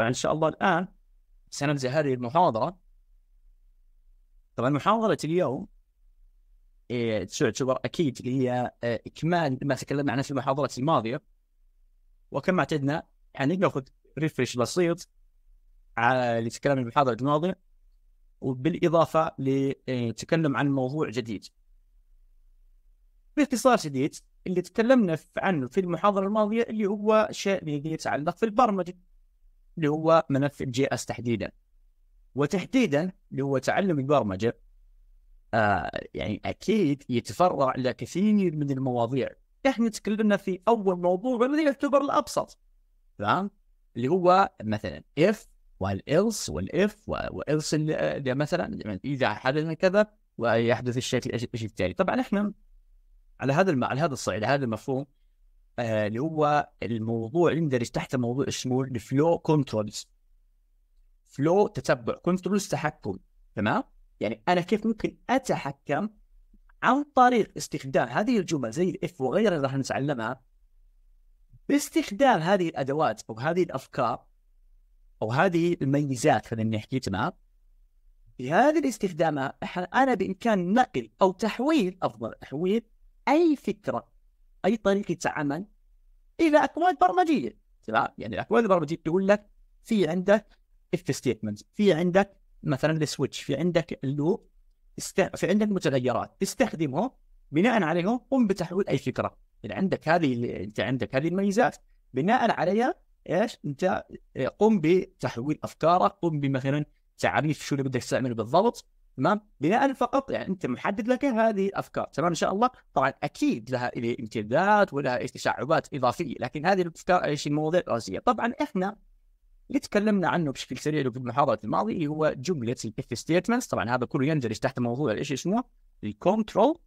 طبعا ان شاء الله الان سننزل هذه المحاضره طبعا محاضره اليوم إيه، تعتبر اكيد هي آه، اكمال ما تكلمنا عنه في المحاضرات الماضيه وكما اعتدنا يعني ناخذ ريفرش بسيط على اللي تكلمنا في المحاضره الماضيه وبالاضافه لتكلم آه، عن موضوع جديد. باختصار شديد اللي تكلمنا عنه في المحاضره الماضيه اللي هو شيء يتعلق في البرمجه. اللي هو ملف الجي اس تحديدا وتحديدا اللي هو تعلم البرمجه آه يعني اكيد يتفرع الى كثير من المواضيع احنا تكلمنا في اول موضوع اللي يعتبر الابسط تمام اللي هو مثلا اف والالس والاف والالس مثلا اذا حدث كذا ويحدث الشيء الشيء التالي طبعا احنا على هذا الم... على هذا الصعيد على هذا المفهوم آه، اللي هو الموضوع... يندرج تحت موضوع اسمه الفلو كنترولز فلو تتبع كنترولز تحكم تمام يعني انا كيف ممكن اتحكم عن طريق استخدام هذه الجمل زي الاف وغيرها اللي راح نتعلمها باستخدام هذه الادوات او هذه الافكار او هذه الميزات خلينا نحكي تمام بهذا الاستخدام انا بامكان نقل او تحويل افضل تحويل اي فكره اي طريقه عمل الى اكواد برمجيه تمام يعني الاكواد البرمجيه تقول لك في عندك اف ستيتمنت في عندك مثلا السويتش في عندك اللوب في عندك متغيرات تستخدمه بناء عليه قم بتحويل اي فكره يعني عندك هذه انت عندك هذه الميزات بناء عليها ايش انت قم بتحويل افكارك قم بمثلا تعريف شو اللي بدك تستعمله بالضبط تمام بناء فقط يعني انت محدد لك هذه الافكار تمام ان شاء الله طبعا اكيد لها امتدادات ولها تشعبات اضافيه لكن هذه الافكار ايش المواضيع الرئيسيه طبعا احنا اللي تكلمنا عنه بشكل سريع في المحاضره الماضيه اللي هو جمله الاف ستيتمنتس طبعا هذا كله يندرج تحت موضوع ايش اسمه الكنترول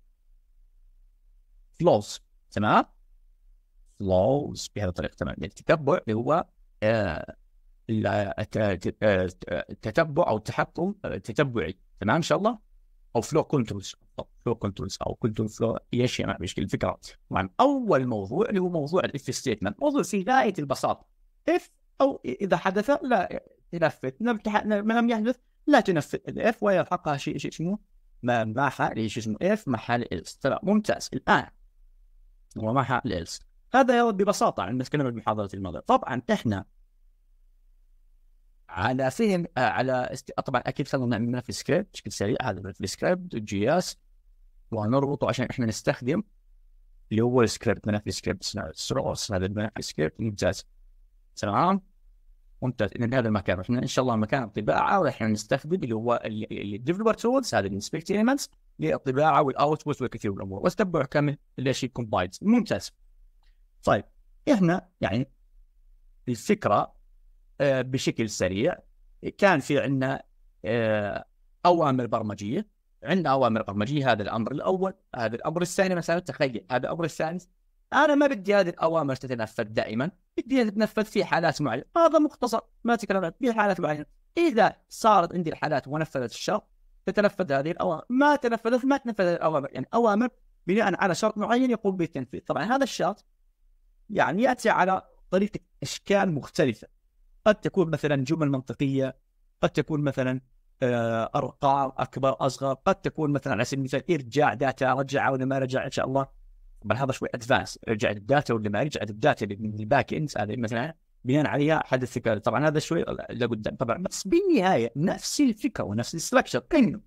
فلوز تمام فلوز بهذه الطريقه تمام يعني التتبع اللي هو آه التتبع آه، او التحكم آه، تتبعي تمام ان شاء الله او فلو كنترولز فلو كنترولز او كنترول فلو اي شيء ما مشكله الفكره طبعا اول موضوع اللي هو موضوع الاف ستيتمنت موضوع في غايه البساطه اف او اذا حدث لا تنفذ لم لم يحدث لا تنفذ الاف ويلحقها شيء شيء اسمه ما حال شيء اسمه اف معها الالس ترى ممتاز الان حال الالس هذا يا ببساطه عندما تكلمنا بمحاضره محاضره الماضي طبعا احنا على فهم آه، على آه، طبعا اكيد خلينا نعمل ملف سكريبت بشكل سريع هذا ملف سكريبت جي اس ونربطه عشان احنا نستخدم اللي هو سكريبت ملف سكريبت سورس هذا الملف سكريبت ممتاز تمام ممتاز اذا هذا المكان احنا ان شاء الله مكان الطباعه راح نستخدم اللي هو الديفلوبر تولز هذا الانسبكت ايمنتس للطباعه والاوتبوت وكثير من الامور واستبع كامل ليش كومبايلز ممتاز طيب احنا يعني الفكره آه، بشكل سريع كان في عندنا آه، اوامر برمجيه عندنا اوامر برمجيه هذا الامر الاول هذا الامر الثاني مثلا تخيل هذا الامر الثالث انا ما بدي هذه الاوامر تتنفذ دائما بدي تتنفذ في حالات معينه هذا مختصر ما تكررت في حالات معينه اذا صارت عندي الحالات ونفذت الشرط تتنفذ هذه الاوامر ما تنفذت ما تنفذ الاوامر يعني اوامر بناء على شرط معين يقوم بالتنفيذ طبعا هذا الشرط يعني ياتي على طريقه اشكال مختلفه قد تكون مثلا جمل منطقيه قد تكون مثلا آه، ارقام اكبر اصغر قد تكون مثلا على سبيل المثال ارجاع داتا رجع ولا ما رجع ان شاء الله طبعا هذا شوي ادفانس رجع الداتا ولا ما رجع الداتا من الباك اند هذه مثلا بناء عليها حدث فكره طبعا هذا شوي لقدام طبعا بس بالنهايه نفس الفكره ونفس الستركشر كانه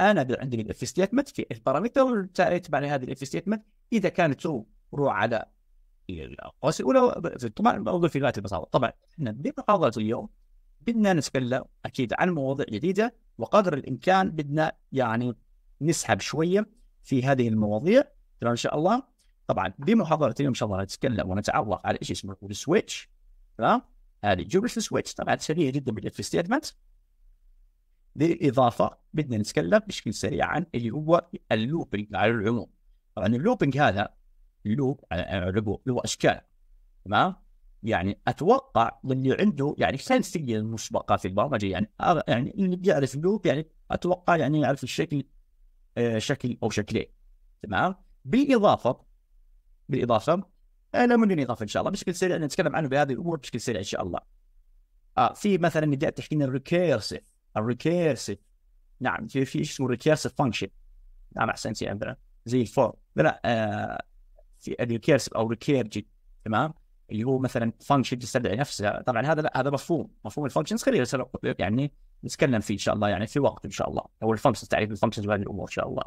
انا عندي الاف ستيتمنت في البارامتر تبع هذه الاف ستيتمنت اذا كانت رو رو على الاقواس الاولى طبعا بقول في غايه البساطه طبعا احنا بمحاضره اليوم بدنا نتكلم اكيد عن مواضيع جديده وقدر الامكان بدنا يعني نسحب شويه في هذه المواضيع ان شاء الله طبعا بمحاضره اليوم ان شاء الله نتكلم ونتعرف على شيء اسمه السويتش تمام هذه جوبل سويتش طبعا سريعه جدا بالاف ستيتمنت بالاضافه بدنا نتكلم بشكل سريع عن اللي هو اللوبنج على العموم طبعا اللوبنج هذا لوب له اشكال تمام يعني اتوقع اللي عنده يعني خلفيه مسبقه في البرمجه يعني آه، يعني اللي بيعرف لوب يعني اتوقع يعني يعرف الشكل آه، شكل او شكلين تمام بالاضافه بالاضافه لا من اضافه ان شاء الله بشكل سريع نتكلم عنه بهذه الامور بشكل سريع ان شاء الله آه في مثلا بدي تحكي لنا الريكيرسيف الريكيرسيف نعم في في شيء اسمه ريكيرسيف فانكشن نعم احسنت يا عبد زي الفور لا آه في الريكيرسيف او ريكيرجي تمام اللي هو مثلا فانكشن تستدعي نفسها طبعا هذا لا هذا مفهوم مفهوم الفانكشنز خلينا يعني نتكلم فيه ان شاء الله يعني في وقت ان شاء الله او الفانكشنز تعريف الفانكشنز وهذه الامور ان شاء الله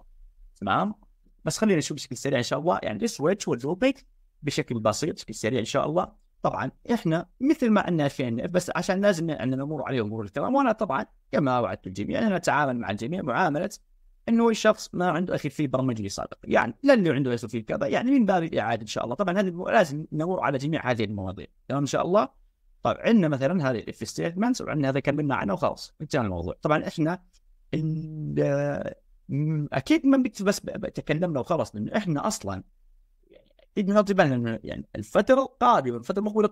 تمام بس خلينا نشوف بشكل سريع ان شاء الله يعني السويتش واللوبينج بشكل بسيط بشكل سريع ان شاء الله طبعا احنا مثل ما عندنا شيء بس عشان لازم عندنا نمر عليهم امور الكلام وانا طبعا كما وعدت الجميع انا اتعامل مع الجميع معامله انه الشخص ما عنده اخي في برمجي سابق يعني لا اللي عنده اخذ في كذا يعني من باب الاعاده ان شاء الله طبعا هذه لازم نمر على جميع هذه المواضيع تمام ان شاء الله طبعا عندنا مثلا هذه الاف ستيتمنتس وعندنا هذا كمل معنا وخلاص انتهى الموضوع طبعا احنا آه، اكيد ما بكتب بس تكلمنا وخلاص لانه احنا اصلا يعني بالنا يعني الفتره القادمه الفتره المقبله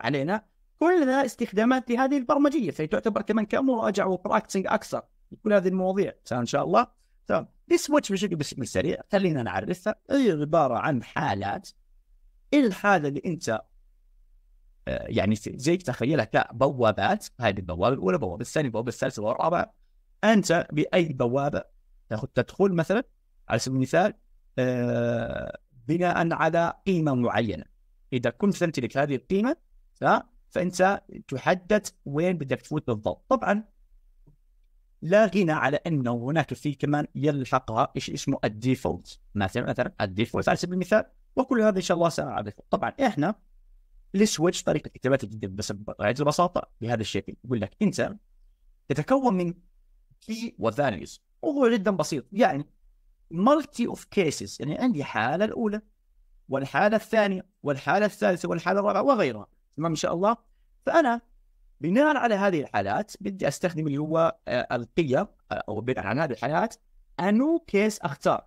علينا كلها استخدامات لهذه البرمجيه فهي تعتبر كمان كمراجعه وبراكتسنج اكثر كل هذه المواضيع ان شاء الله تمام السويتش بشكل بشكل سريع خلينا نعرفها هي عباره عن حالات إيه الحاله اللي انت آه، يعني زي تخيلها كبوابات هذه البوابه الاولى البوابه الثانيه البوابه الثالثه البوابه الرابعه انت باي بوابه تاخذ تدخل مثلا على سبيل المثال آه، بناء على قيمه معينه اذا كنت تمتلك هذه القيمه فانت تحدد وين بدك تفوت بالضبط طبعا لا غنى على انه هناك في كمان يلحقها ايش اسمه الديفولت مثلا مثلا الديفولت على سبيل المثال وكل هذا ان شاء الله ساعرفه طبعا احنا السويتش طريقه كتابات جدا بس بغايه البساطه بهذا الشكل يقول لك انت تتكون من كي وفاليوز موضوع جدا بسيط يعني مالتي اوف كيسز يعني عندي حاله الاولى والحاله الثانيه والحاله الثالثه والحاله الرابعه وغيرها تمام ان شاء الله فانا بناء على هذه الحالات بدي استخدم اللي هو آه، القيم آه، او بناء على هذه الحالات انو كيس اختار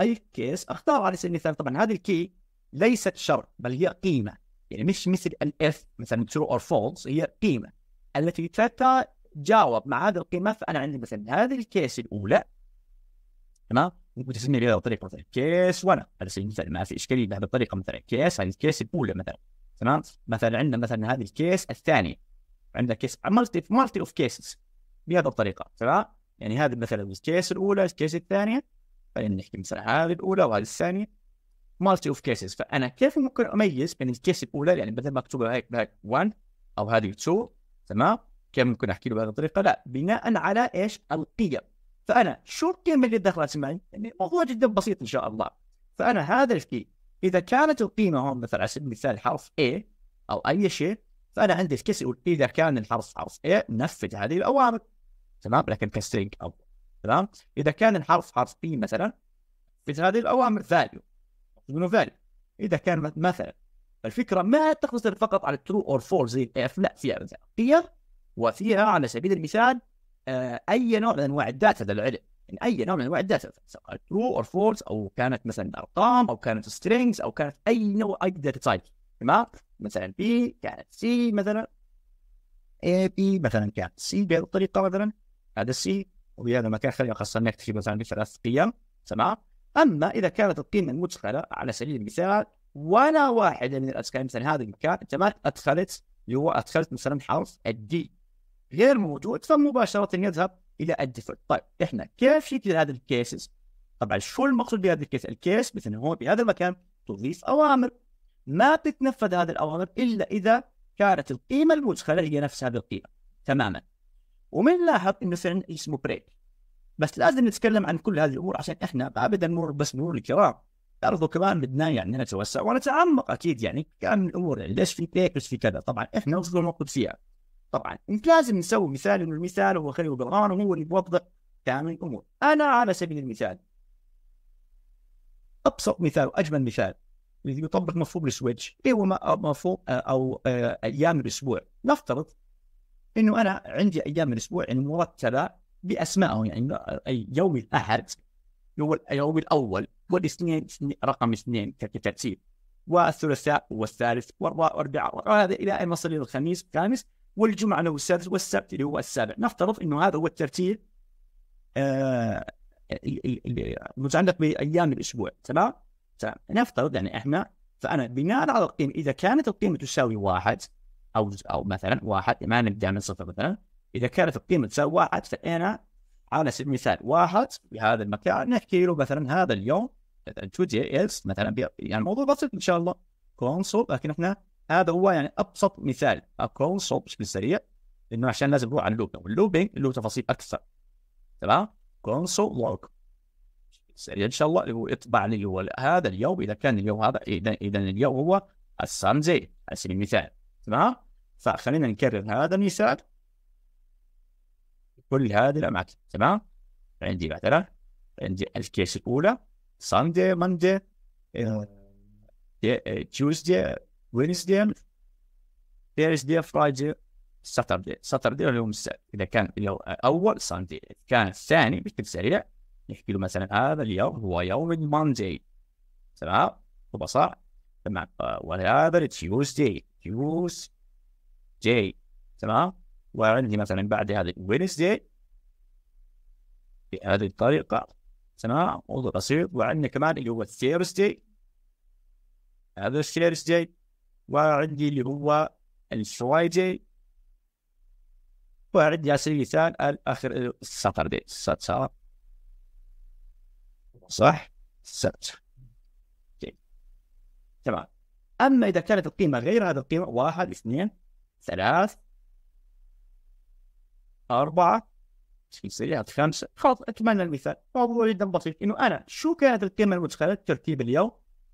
اي كيس اختار على سبيل المثال طبعا هذه الكي ليست شرط بل هي قيمه يعني مش مثل الاف مثلا ترو اور فولس هي قيمه التي تتجاوب مع هذه القيمه فانا عندي مثلا هذه الكيس الاولى تمام ممكن تسمي بهذه الطريقه مثلا كيس 1 على سبيل المثال ما في اشكاليه بهذه الطريقه مثلا كيس هذه الكيس الاولى مثلا تمام مثلا عندنا مثلا هذه الكيس الثانيه عندنا كيس مالتي مالتي اوف كيسز بهذه الطريقه تمام يعني هذه مثلا الكيس الاولى الكيس الثانيه خلينا نحكي مثلا هذه الاولى وهذه الثانيه مالتي اوف كيسز فانا كيف ممكن اميز بين الكيس الاولى يعني مثلا مكتوبه هيك هيك 1 او هذه 2 تمام كيف ممكن احكي له بهذه الطريقه لا بناء على ايش القيم فانا شو القيم اللي دخلت معي يعني موضوع جدا بسيط ان شاء الله فانا هذا الكي اذا كانت القيمه هون مثلا على سبيل المثال حرف A او اي شيء فانا عندي الكيس يقول اذا كان الحرف حرف اي نفذ هذه الاوامر تمام لكن كسترينج او تمام اذا كان الحرف حرف بي مثلا نفذ هذه الاوامر فاليو منو فاليو اذا كان مثلا الفكره ما تقتصر فقط على ترو اور فول زي الاف لا فيها مثلا قيم وفيها على سبيل المثال آه، اي نوع من انواع الداتا للعلم من يعني اي نوع من انواع الداتا سواء ترو اور فولس او كانت مثلا ارقام او كانت سترينجز او كانت اي نوع اي داتا تايب تمام مثلا بي كانت سي مثلا اي بي مثلا كانت سي بهذه الطريقه مثلا هذا سي وبهذا المكان خلينا خاصة نكتفي مثلا بثلاث قيم تمام اما اذا كانت القيمه المدخله على سبيل المثال ولا واحده من الاشكال مثلا هذا المكان انت ما ادخلت اللي هو ادخلت مثلا حرف الدي غير موجود فمباشره يذهب الى الديفولت طيب احنا كيف شكل هذا الكيسز طبعا شو المقصود بهذا الكيس الكيس مثلا هو بهذا المكان تضيف اوامر ما بتتنفذ هذه الأوامر إلا إذا كانت القيمة المدخلة هي نفسها بالقيمة تماما ومنلاحظ إنه فعلا اسمه بريك بس لازم نتكلم عن كل هذه الأمور عشان إحنا أبدا نمر بس نمر الكرام برضو كمان بدنا يعني نتوسع ونتعمق أكيد يعني كان من الأمور يعني ليش في بريك ليش في كذا طبعا إحنا وصلنا نقد فيها طبعا لازم نسوي مثال إنه المثال هو خليل جبران وهو اللي بيوضح كامل الأمور أنا على سبيل المثال أبسط مثال وأجمل مثال يطبق مفهوم السويتش اللي هو مفهوم آه، او آه، ايام الاسبوع نفترض انه انا عندي ايام الاسبوع يعني مرتبه باسمائهم يعني يوم الاحد هو اليوم الاول والاثنين رقم اثنين كترتيب والثلاثاء والثالث والاربعاء وهذا الى ان نصل الى الخميس الخامس والجمعه له السادس والسبت اللي هو السابع نفترض انه هذا هو الترتيب آه، المتعلق بايام الاسبوع تمام تمام نفترض يعني احنا فانا بناء على القيمه اذا كانت القيمه تساوي واحد او او مثلا واحد ما نبدا من صفر مثلا اذا كانت القيمه تساوي واحد فانا على سبيل المثال واحد بهذا المكان نحكي له مثلا هذا اليوم مثلا توداي از مثلا يعني الموضوع بسيط ان شاء الله كونسول لكن احنا هذا هو يعني ابسط مثال كونسول بشكل سريع انه عشان لازم نروح على اللوبينج واللوبينج له تفاصيل اكثر تمام كونسول لوك ان شاء الله اللي هو اطبع لي هو هذا اليوم اذا كان اليوم هذا اذا اذا اليوم هو الساندي على سبيل المثال تمام فخلينا نكرر هذا المثال كل هذه الاماكن تمام عندي مثلا عندي الكيس الاولى ساندي ماندي تيوزدي وينزدي ثيرزدي فرايدي ساتردي ساتردي اليوم السبت اذا كان اليوم اول ساندي كان الثاني بشكل سريع نحكي له مثلا هذا اليوم هو يوم الماندي تمام هو صح تمام وهذا التيوزداي تيوز جي تمام وعندي مثلا بعد هذا وينزداي بهذه الطريقة تمام موضوع بسيط وعندنا كمان اللي هو الثيرسداي هذا الثيرسداي وعندي اللي هو الفرايدي وعندي على سبيل المثال الاخر الساترداي صح؟ السبت تمام اما اذا كانت القيمه غير هذه القيمه واحد اثنين ثلاث أربعة سلسلة خمسة خلاص أتمنى المثال موضوع جدا بسيط إنه أنا شو كانت القيمة المدخلة ترتيب اليوم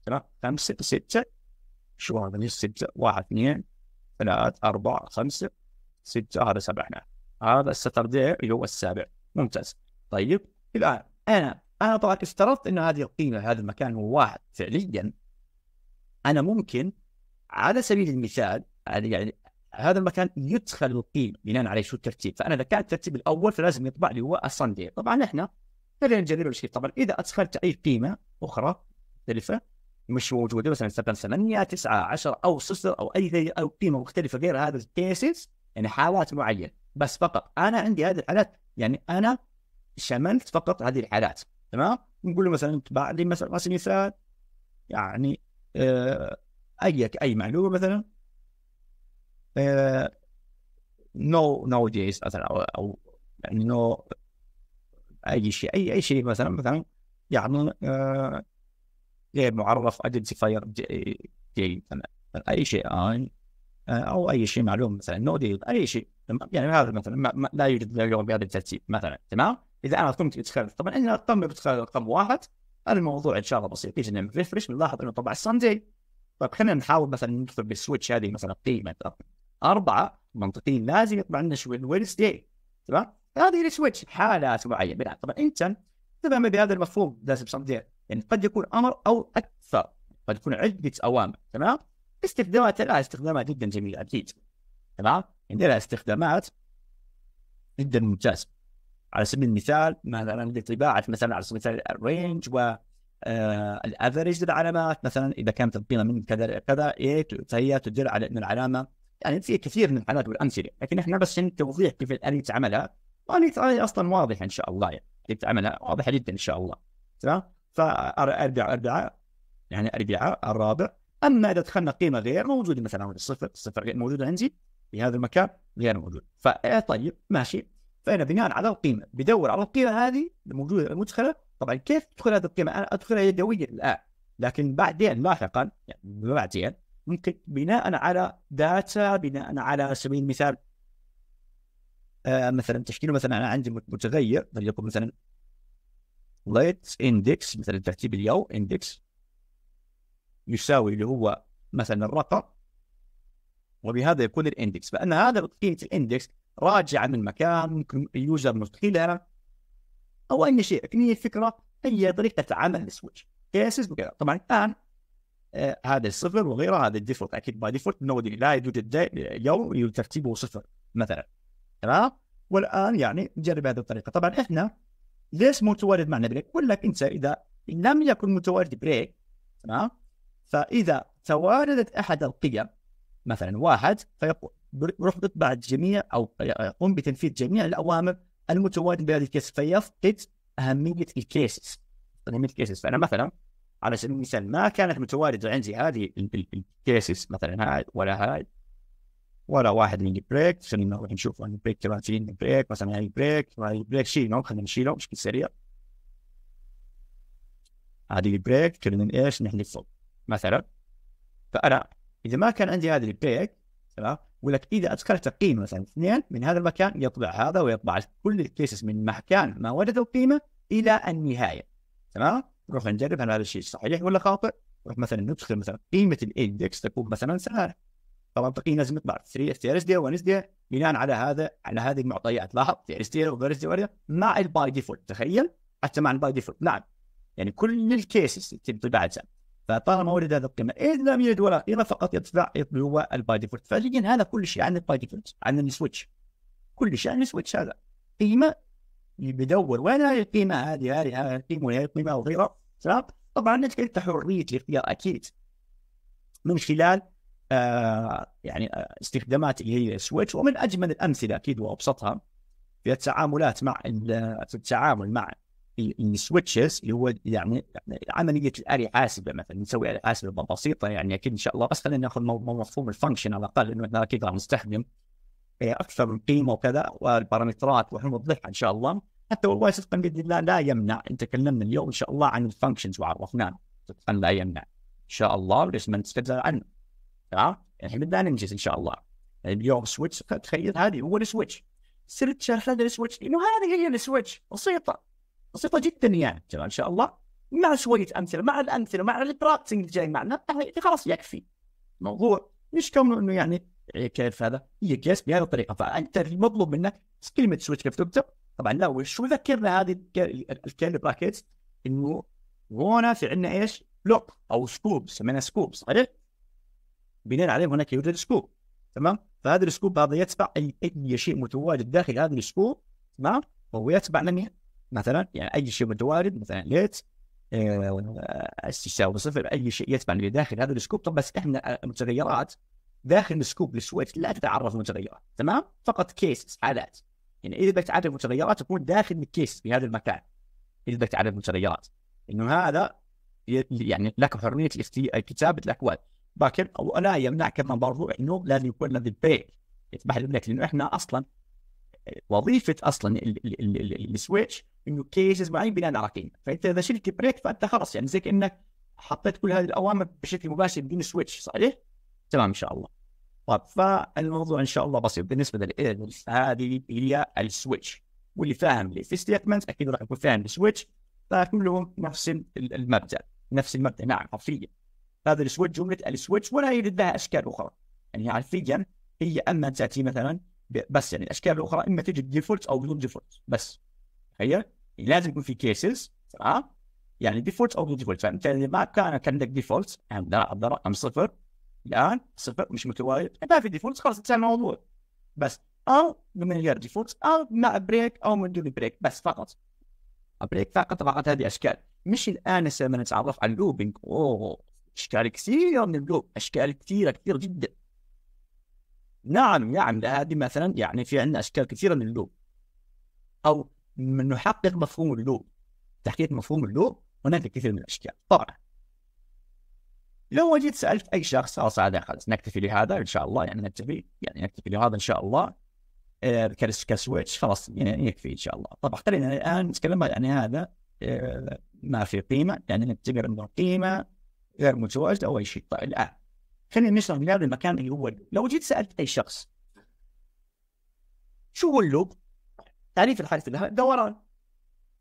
تمام خمسة ستة شو هذا ستة واحد اثنين ثلاث أربعة خمسة ستة هذا سبعنا هذا السطر اللي هو السابع ممتاز طيب الآن أنا انا طبعا افترضت انه هذه القيمه في هذا المكان هو واحد فعليا انا ممكن على سبيل المثال يعني هذا المكان يدخل القيم بناء على شو الترتيب فانا اذا كان الترتيب الاول فلازم يطبع لي هو الصندي طبعا احنا خلينا نجرب الشيء طبعا اذا ادخلت اي قيمه اخرى مختلفه مش موجوده مثلا 7 8 9 10 او صفر او اي او قيمه مختلفه غير هذا الكيسز يعني حالات معينه بس فقط انا عندي هذه الحالات يعني انا شملت فقط هذه الحالات تمام نقول له مثلا بعد مثلا على سبيل المثال يعني آه اي اي معلومه مثلا نو نو ديز مثلا او او يعني نو اي شيء اي اي شيء مثلا مثلا يعني آه غير معرف ايدنتيفاير مثلا اي شيء آن او اي شيء معلوم مثلا نو ديل اي شيء يعني هذا مثلا ما لا يوجد اليوم بهذا الترتيب مثلا تمام اذا انا قمت بتخلف طبعا انا قمنا بتخلف رقم واحد الموضوع ان شاء الله بسيط يجي نعمل ريفرش بنلاحظ انه طبعا ساندي طيب خلينا نحاول مثلا ندخل بالسويتش هذه مثلا قيمه اربعه منطقي لازم يطبع لنا شوي الوينسداي تمام هذه السويتش حالات معينه طبعا انت تفهم بهذا المفهوم لازم ساندي يعني قد يكون امر او اكثر قد يكون عده اوامر تمام استخدامات لها استخدامات جدا جميله اكيد تمام عندنا يعني استخدامات جدا ممتازه على سبيل المثال مثلا طباعه مثلا على سبيل المثال الرينج و آه، الافرج للعلامات مثلا اذا كانت القيمه من كذا كذا إيه، فهي تدل على ان العلامه يعني في كثير من الحالات والامثله لكن احنا بس عشان توضيح كيف الاليه تعملها الاليه اصلا واضحه ان شاء الله يعني تعملها واضحه جدا ان شاء الله تمام فاربعاء ارجع يعني اربعاء الرابع اما اذا دخلنا قيمه غير موجوده مثلا صفر صفر غير موجوده عندي في هذا المكان غير موجود فطيب ماشي فانا بناء على القيمه بدور على القيمه هذه الموجوده المدخله طبعا كيف تدخل هذه القيمه؟ انا ادخلها يدويا الان لكن بعدين لاحقا يعني بعدين ممكن بناء على داتا بناء على سبيل المثال آه مثلا تشكيله مثلا انا عندي متغير فليكن مثلا ليت اندكس مثلا ترتيب اليوم اندكس يساوي اللي هو مثلا الرقم وبهذا يكون الاندكس فان هذا قيمه الاندكس راجعه من مكان ممكن اليوزر مدخلها او اي شيء هي الفكره هي طريقه عمل السويتش كيسز وكذا طبعا الان آه هذا الصفر وغيره هذا الديفولت اكيد باي ديفولت نودي لا يوجد يوم ترتيبه صفر مثلا تمام والان يعني نجرب هذه الطريقه طبعا احنا ليش متواجد معنا بريك؟ يقول لك انت اذا لم يكن متواجد بريك تمام فاذا تواردت احد القيم مثلا واحد فيقول بروح بيطبع جميع او يقوم بتنفيذ جميع الاوامر المتواجده بهذه الكيس فيفقد اهميه الكيسز اهميه الكيسز فانا مثلا على سبيل المثال ما كانت متواجده عندي هذه الكيسز مثلا هاي ولا هاي ولا واحد من البريك خلينا نروح نشوف عن البريك تبع فين البريك مثلا هاي البريك هاي البريك شيلهم خلينا نشيلهم بشكل سريع هذه البريك كلنا ايش نحلفه مثلا فانا اذا ما كان عندي هذه البريك تمام ولك إذا اذكرت قيمة مثلا اثنين من هذا المكان يطبع هذا ويطبع كل الكيسز من مكان ما وجدوا قيمه إلى النهاية تمام؟ نروح نجرب هل هذا الشيء صحيح ولا خاطئ؟ نروح مثلا ندخل مثلا قيمة الاندكس تكون مثلا سهله طبعا تقييم لازم يطبع ثيرزداي 3 بناء على هذا على هذه المعطيات لاحظ ثيرزداي وبرزداي مع الباي ديفولت تخيل حتى مع الباي ديفولت نعم يعني كل الكيسز تنطبع فطالما ولد هذا القيمه ان لم يرد ولا قيمه فقط يدفع اللي هو الباي ديفولت فعليا هذا كل شيء عن الباي ديفولت عن السويتش كل شيء عن السويتش هذا قيمه بدور وين هذه القيمه هذه هذه هذه القيمه هذه القيمه وغيرها طبعا انت حريه الاختيار اكيد من خلال آه يعني آه، استخدامات هي السويتش ومن اجمل الامثله اكيد وابسطها في التعاملات مع في التعامل مع السويتشز اللي هو يعني عمليه الاله حاسبه مثلا نسوي اله حاسبه بسيطه يعني اكيد ان شاء الله بس خلينا ناخذ مفهوم الفانكشن على الاقل انه احنا اكيد راح نستخدم آه، اكثر من قيمه وكذا والبارامترات وحنوضحها ان شاء الله حتى والله صدقا باذن الله لا يمنع تكلمنا اليوم ان شاء الله عن الفانكشنز وعرفناه صدقا لا يمنع ان شاء الله وليش ما نتكلم عنه تمام احنا بدنا ننجز ان شاء الله اليوم سويتش تخيل هذه هو السويتش صرت هذا السويتش انه هذه هي السويتش بسيطه بسيطه جدا يعني تمام ان شاء الله مع شويه امثله مع الامثله مع البراكتسنج اللي جاي معنا يعني خلاص يكفي الموضوع مش كونه انه يعني كيف هذا هي كيس بهذه الطريقه فانت المطلوب منك كلمه سويتش كيف تكتب طبعا لا وش ذكرنا هذه الكيل براكتس انه هنا في عندنا ايش؟ بلوك او سكوب سميناه سكوب صحيح؟ بناء عليه هناك يوجد سكوب تمام؟ فهذا السكوب هذا يتبع اي شيء متواجد داخل هذا السكوب تمام؟ وهو يتبع لم مثلا يعني اي شيء متوارد مثلا ليت استساوي آه، آه، صفر اي شيء يتبع اللي داخل هذا السكوب طب بس احنا آه، المتغيرات داخل السكوب السويت لا تتعرف المتغيرات تمام فقط كيس حالات يعني اذا بدك تعرف المتغيرات تكون داخل الكيس في هذا المكان اذا بدك تعرف المتغيرات انه هذا يعني لك حريه كتابه الاكواد لكن ولا يمنعك من برضو انه لازم يكون لدي بيع يتبع لك لانه احنا اصلا وظيفه اصلا السويتش انه كيسز معين بناء على قيمه فانت اذا شلت بريك فانت خلاص يعني زي كانك حطيت كل هذه الاوامر بشكل مباشر بدون سويتش صحيح؟ تمام ان شاء الله طيب فالموضوع ان شاء الله بسيط بالنسبه هذه هي السويتش واللي فاهم لي في ستيتمنت اكيد راح يكون فاهم السويتش فكلهم نفس المبدا نفس المبدا نعم حرفيا هذا السويتش جمله السويتش ولا يوجد لها اشكال اخرى يعني حرفيا هي اما تاتي مثلا بس يعني الاشكال الاخرى اما تجي بديفولت او بدون ديفولت بس تخيل يعني لازم يكون في كيسز تمام يعني ديفولت او بدون ديفولت فانت ما كان كان عندك ديفولت عند رقم صفر الان صفر مش متواجد ما في ديفولت خلاص انتهى الموضوع بس او من غير ديفولت او مع بريك او من دون بريك بس فقط بريك فقط فقط هذه اشكال مش الان لما نتعرف على اللوبينج اوه اشكال كثير من اللوب اشكال كثيره كثير جدا نعم نعم هذه مثلا يعني في عندنا اشكال كثيره من اللوب او من نحقق مفهوم اللوب تحقيق مفهوم اللوب هناك الكثير من الاشكال طبعا لو جيت سالت اي شخص خلاص هذا خلاص نكتفي لهذا ان شاء الله يعني نكتفي يعني نكتفي لهذا ان شاء الله آه كسويتش خلاص يعني يكفي ان شاء الله طبعا خلينا الان نتكلم عن هذا آه ما في قيمه يعني نعتبر انه قيمه غير متواجده او اي شيء طيب الان خلينا نشرح بهذا المكان اللي هو اللوب لو جيت سالت اي شخص شو هو اللوب؟ تعريف الحارس لها دوران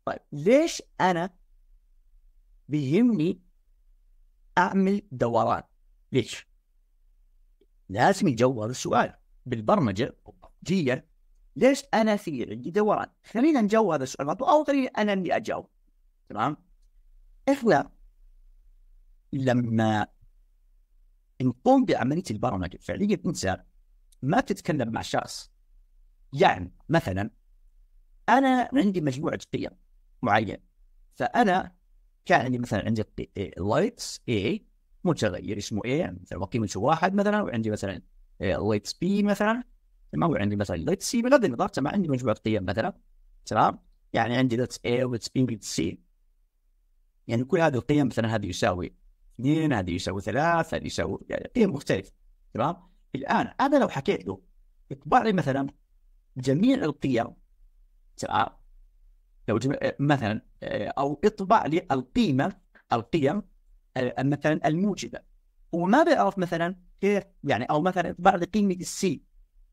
طيب ليش انا بيهمني اعمل دوران؟ ليش؟ لازم يجاوب هذا السؤال بالبرمجه جيا ليش انا في عندي دوران؟ خلينا نجاوب هذا السؤال او خليني انا اللي اجاوب تمام؟ احنا لما نقوم بعمليه البرمجه فعليا انت ما تتكلم مع شخص يعني مثلا انا عندي مجموعه قيم معينه فانا كان عندي مثلا عندي لايتس اي متغير اسمه اي يعني مثلا قيمته واحد مثلا وعندي مثلا لايتس بي مثلا تمام وعندي مثلا لايتس سي بغض النظر تمام عندي مجموعه قيم مثلا تمام يعني عندي لايتس اي ولايتس بي ولايتس سي يعني كل هذه القيم مثلا هذه يساوي اثنين هذا يساوي ثلاث هذا يساوي يعني قيم مختلفه تمام الان انا لو حكيت له اطبع لي مثلا جميع القيم تمام لو جم... مثلا آه، او اطبع لي القيمه القيم آه، مثلا الموجبه وما بيعرف مثلا كيف يعني او مثلا اطبع لي قيمه السي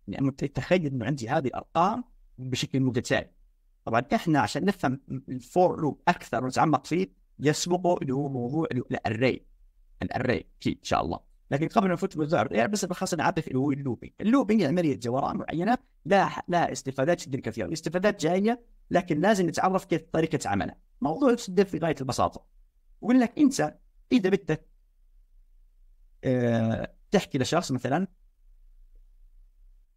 يعني تخيل انه عندي هذه الارقام بشكل متتالي طبعا احنا عشان نفهم الفور لوب اكثر ونتعمق فيه يسبقه اللي هو موضوع الري الريكي ان شاء الله لكن قبل ما نفوت موضوع يعني بس بخاصة نعرف اللي هو اللوبينج، اللوبينج عمليه يعني دوران معينه لها لها استفادات جدا كثيره، الاستفادات جايه لكن لازم نتعرف كيف طريقه عملها، موضوع جدا في غايه البساطه. يقول لك انت اذا بدك آه، تحكي لشخص مثلا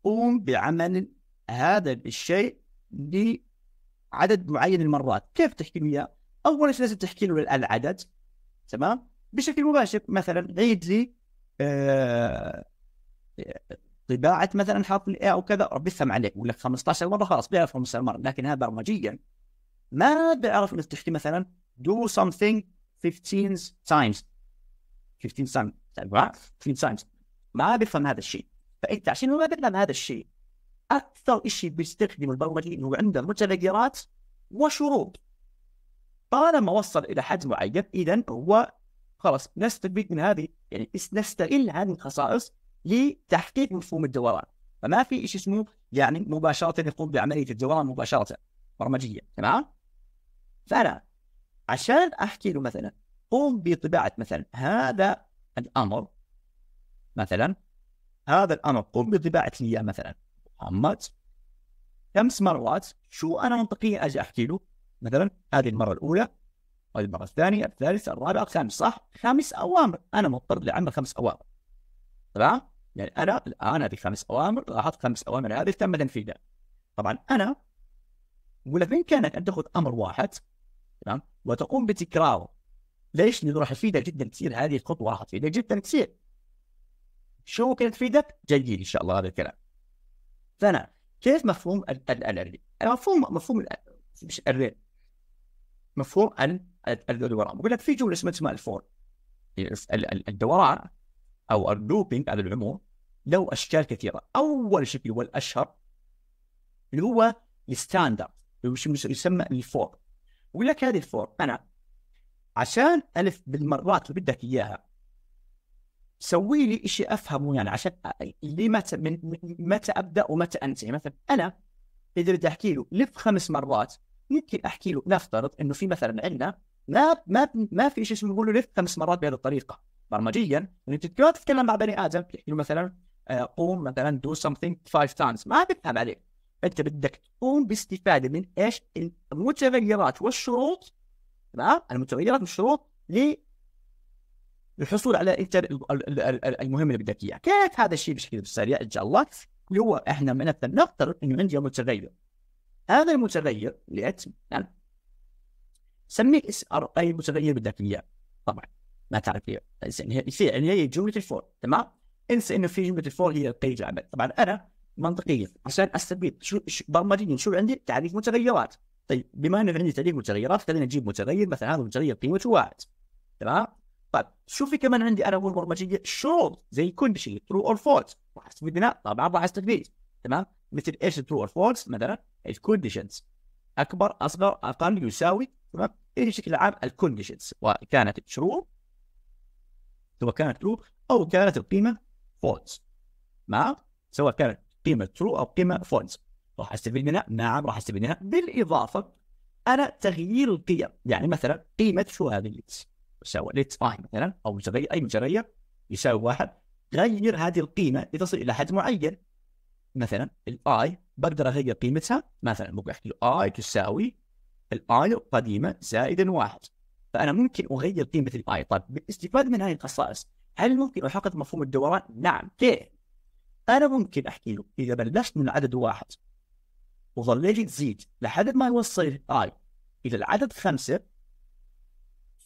قوم بعمل هذا الشيء لعدد معين من المرات، كيف تحكي له اياه؟ اول شيء لازم تحكي له العدد تمام؟ بشكل مباشر مثلا عيد لي آه، طباعه مثلا حرف الاي او كذا يفهم عليه ولا 15 مره خلاص بيعرف 15 مره لكن هذا برمجيا ما بيعرف انك تحكي مثلا do something 15 times 15 times 15 طيب، times ما بيفهم هذا الشيء فانت عشان ما بيفهم هذا الشيء اكثر شيء بيستخدمه البرمجي انه عنده متغيرات وشروط طالما وصل الى حد معين اذا هو خلاص نستفيد من هذه يعني نستغل هذه الخصائص لتحقيق مفهوم الدوران فما في شيء اسمه يعني مباشره يقوم بعمليه الدوران مباشره برمجيا تمام فانا عشان احكي له مثلا قوم بطباعه مثلا هذا الامر مثلا هذا الامر قم بطباعه لي اياه مثلا محمد خمس مرات شو انا منطقيا اجي احكي له مثلا هذه المره الاولى المرة الثانية الثالثة الرابعة الخامس صح؟ خمس أوامر أنا مضطر لعمل خمس أوامر تمام؟ يعني أنا الآن هذه خمس أوامر لاحظت خمس أوامر هذه تم تنفيذها طبعا أنا أقول لك بامكانك كانت أن تأخذ أمر واحد تمام؟ وتقوم بتكراره ليش؟ لأنه راح يفيدك جدا كثير هذه الخطوة راح تفيدك جدا كثير شو ممكن تفيدك؟ جيد إن شاء الله هذا الكلام فأنا كيف مفهوم المفهوم مفهوم مفهوم مش الريل مفهوم عن الدوران بقول لك في جمله اسمها اسمها الفور الدوران او اللوبينج على العموم له اشكال كثيره اول شكل والاشهر اللي هو الستاندرد يسمى الفور بقول لك هذه الفور انا عشان الف بالمرات اللي بدك اياها سوي لي شيء افهمه يعني عشان لي متى من متى ابدا ومتى انتهي يعني مثلا انا اذا بدي احكي له لف خمس مرات ممكن احكي له نفترض انه في مثلا عندنا ما ما ما في شيء اسمه له لف خمس مرات بهذه الطريقه برمجيا انت تتكلم مع بني ادم تحكي له مثلا آه، قوم مثلا دو سمثينج فايف تايمز ما بيفهم عليك انت بدك تقوم باستفاده من ايش؟ المتغيرات والشروط تمام؟ المتغيرات والشروط للحصول على انت المهمه اللي بدك اياها، كيف هذا الشيء بشكل سريع ان شاء الله؟ اللي هو احنا مثلا نفترض انه عندي متغير هذا المتغير اللي اتسمي يعني سميه اس ار اي متغير بدك اياه طبعا ما تعرف ليه يعني هي هي جمله الفور تمام انسى انه في جمله الفور هي قيد العمل طبعا انا منطقيا عشان استبيد شو, برمجيا شو عندي تعريف متغيرات طيب بما انه عندي تعريف متغيرات خلينا نجيب متغير مثلا هذا المتغير قيمته واحد تمام طيب شو في كمان عندي انا برمجيه شروط زي كل شيء ترو اور فولس راح استفيد منها طبعا راح استفيد تمام مثل ايش ترو اور فولس مثلا الكونديشنز اكبر اصغر اقل يساوي تمام إيه بشكل عام الكونديشنز سواء كانت سواء كانت ترو او كانت القيمه فولز مع سواء كانت قيمه ترو او قيمه فولز راح استفيد منها نعم راح استفيد منها بالاضافه انا تغيير القيم يعني مثلا قيمه شو هذه ليتس يساوي ليتس اي مثلا او اي مجريه يساوي واحد غير هذه القيمه لتصل الى حد معين مثلا الاي بقدر اغير قيمتها مثلا ممكن احكي له i تساوي الاي القديمه زائد واحد فانا ممكن اغير قيمه الاي طيب بالاستفاده من هذه الخصائص هل ممكن احقق مفهوم الدوران؟ نعم كيف؟ انا ممكن احكي له اذا بلشت من عدد واحد وظليت تزيد لحد ما يوصل i الى العدد خمسه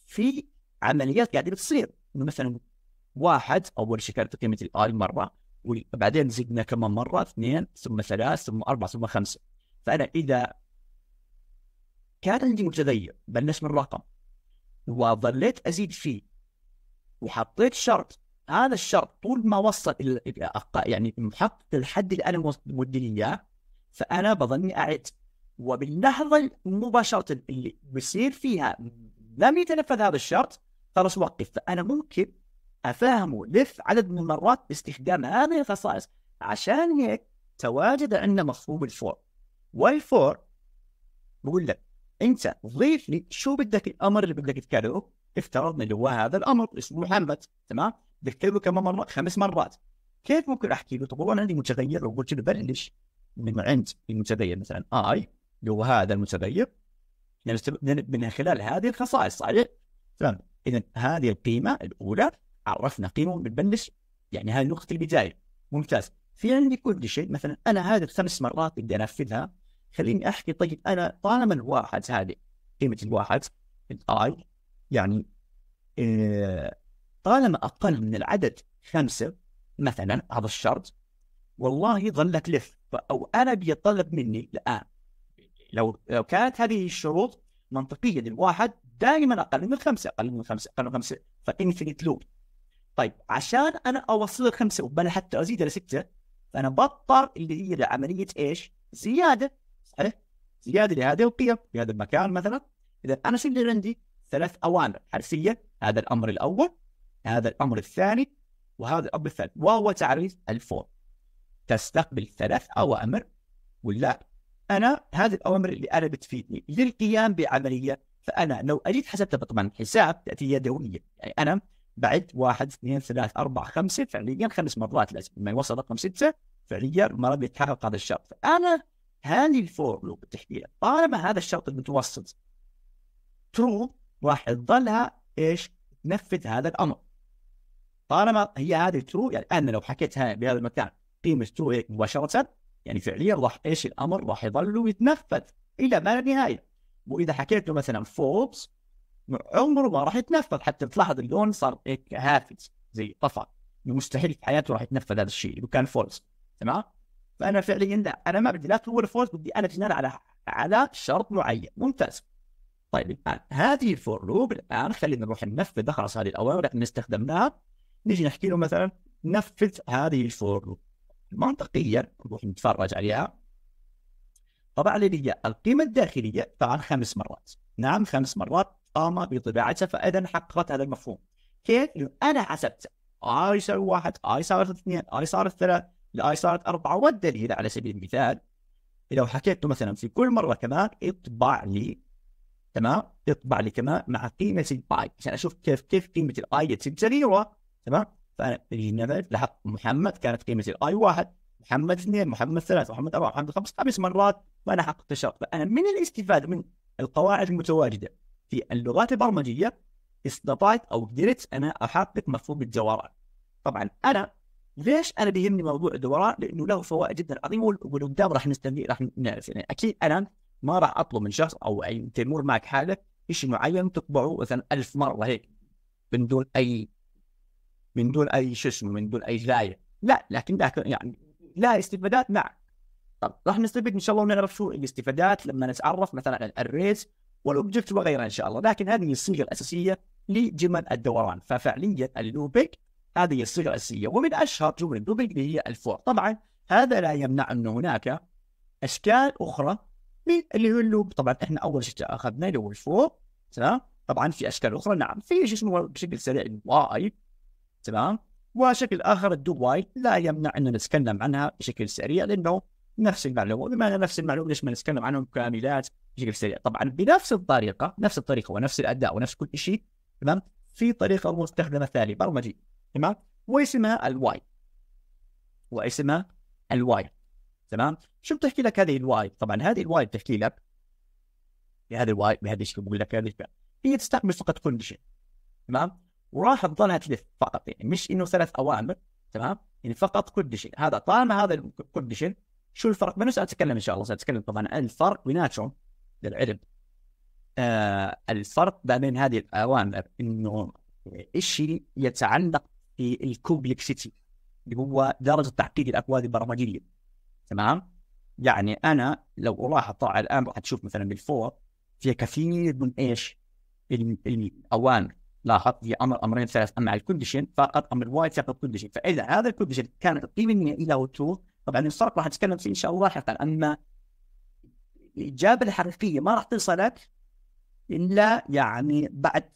في عمليات قاعده بتصير مثلا واحد اول شيء كانت قيمه الاي مره وبعدين زدنا كمان مره اثنين ثم ثلاث ثم اربعه ثم خمسه فانا اذا كان عندي متغير بلشت من رقم وظليت ازيد فيه وحطيت شرط هذا الشرط طول ما وصل الى يعني محقق الحد اللي انا مودي اياه فانا بظني اعد وباللحظه مباشره اللي بيصير فيها لم يتنفذ هذا الشرط خلاص وقف فانا ممكن افهمه لف عدد من المرات باستخدام هذه الخصائص عشان هيك تواجد عندنا مفهوم الفور والفور بقول لك انت ضيف لي شو بدك الامر اللي بدك تكرره افترضنا اللي هو هذا الامر اسمه محمد تمام بكتبه كم مره خمس مرات كيف ممكن احكي له طب والله عندي متغير لو قلت له بلش من عند المتغير مثلا اي اللي هو هذا المتغير يعني من خلال هذه الخصائص صحيح؟ تمام اذا هذه القيمه الاولى عرفنا قيمه بنبلش يعني هاي نقطه البدايه ممتاز في عندي كل شيء مثلا انا هذه الخمس مرات بدي انفذها خليني احكي طيب انا طالما الواحد هذه قيمه الواحد الاي يعني آه، طالما اقل من العدد خمسه مثلا هذا الشرط والله ظل تلف او انا بيطلب مني الان لو لو كانت هذه الشروط منطقيه للواحد دائما اقل من خمسه اقل من خمسه اقل من خمسه فانفينيت لوب طيب عشان انا اوصل لخمسه وبلا حتى ازيدها لسته فانا بضطر اللي هي لعمليه ايش؟ زياده صحيح؟ زياده لهذه القيم في هذا المكان مثلا اذا انا سجل عندي ثلاث اوامر حرفيه هذا الامر الاول هذا الامر الثاني وهذا الامر الثالث وهو تعريف الفور تستقبل ثلاث اوامر ولا انا هذه الاوامر اللي انا بتفيدني للقيام بعمليه فانا لو اجيت حسبتها طبعا حساب تاتي يدويه يعني انا بعد واحد اثنين ثلاث اربع خمسه فعليا خمس مرات لازم لما يوصل رقم سته فعليا ما راح يتحقق هذا الشرط فانا هذه الفور لوب التحليل طالما هذا الشرط المتوسط ترو راح تظلها ايش؟ تنفذ هذا الامر طالما هي هذه ترو يعني انا لو حكيتها بهذا المكان قيمه ترو هيك مباشره يعني فعليا راح ايش الامر راح يظل يتنفذ الى ما لا نهايه واذا حكيت له مثلا فولس عمره ما راح يتنفذ حتى تلاحظ اللون صار هيك هافت زي طفى مستحيل في حياته راح يتنفذ هذا الشيء لو كان فولس تمام فانا فعليا لا انا ما بدي لا تقول فولس بدي انا بناء على على شرط معين ممتاز طيب الان هذه الفور لوب الان خلينا نروح ننفذ خلاص هذه الاوامر احنا استخدمناها نجي نحكي له مثلا نفذ هذه الفور لوب منطقيا نروح نتفرج عليها طبعا اللي هي القيمه الداخليه طبعا خمس مرات نعم خمس مرات قام بطباعتها فاذا حققت هذا المفهوم كيف؟ انا حسبت اي يساوي واحد اي صارت اثنين اي صارت ثلاث الاي صارت اربعه والدليل على سبيل المثال لو حكيت له مثلا في كل مره كمان اطبع لي تمام اطبع لي كمان مع قيمه الاي عشان اشوف كيف كيف قيمه الاي تصير زريره تمام فانا بالنمط لاحظت محمد كانت قيمه الاي واحد محمد اثنين محمد ثلاث محمد اربعه محمد خمس خمس مرات وانا حققت الشرط فانا من الاستفاده من القواعد المتواجده في اللغات البرمجيه استطعت او قدرت انا احقق مفهوم الدوران طبعا انا ليش انا بيهمني موضوع الدوران؟ لانه له فوائد جدا عظيمه والقدام راح نستفيد راح نعرف يعني اكيد انا ما راح اطلب من شخص او اي تمر معك حالك شيء معين تطبعه مثلا ألف مره هيك من دون اي من دون اي شو اسمه من دون اي غايه لا لكن لكن يعني لا استفادات معك طب راح نستفيد ان شاء الله ونعرف شو الاستفادات لما نتعرف مثلا على الريز والاوبجكت وغيرها ان شاء الله لكن هذه الصيغه الاساسيه لجمل الدوران ففعليا اللوبك هذه الصيغه الاساسيه ومن اشهر جمل اللوبك اللي هي الفور طبعا هذا لا يمنع انه هناك اشكال اخرى من اللي هو اللوب طبعا احنا اول شيء اخذنا اللي هو الفور تمام طبعا في اشكال اخرى نعم في شيء اسمه بشكل سريع الواي تمام وشكل اخر الدو واي لا يمنع ان نتكلم عنها بشكل سريع لانه نفس المعلومه بمعنى نفس المعلومه ليش ما نتكلم عنهم كاملات بشكل سريع طبعا بنفس الطريقه نفس الطريقه ونفس الاداء ونفس كل شيء تمام في طريقه مستخدمه ثانيه برمجي تمام واسمها الواي واسمها الواي تمام شو بتحكي لك هذه الواي طبعا هذه الواي بتحكي لك بهذا الواي بهذا الشيء بقول لك هذا هي تستعمل فقط كونديشن تمام وراح تضلها تلف فقط يعني مش انه ثلاث اوامر تمام يعني فقط كونديشن هذا طالما هذا الكونديشن شو الفرق بينه ساتكلم ان شاء الله ساتكلم طبعا الفرق بيناتهم للعلم آه الفرق بين هذه الاوامر انه الشيء يتعلق في الكومبلكسيتي اللي هو درجه تعقيد الاكواد البرمجيه تمام يعني انا لو الاحظ طبعا الان راح تشوف مثلا بالفور في كثير من ايش الاوامر لاحظ في امر امرين ثلاث اما الكونديشن فقط امر واحد فقط كونديشن فاذا هذا الكونديشن كان قيمه النهائيه الى طبعا يعني الصرف راح نتكلم فيه ان شاء الله لاحقا اما الاجابه الحرفيه ما راح توصلك الا يعني بعد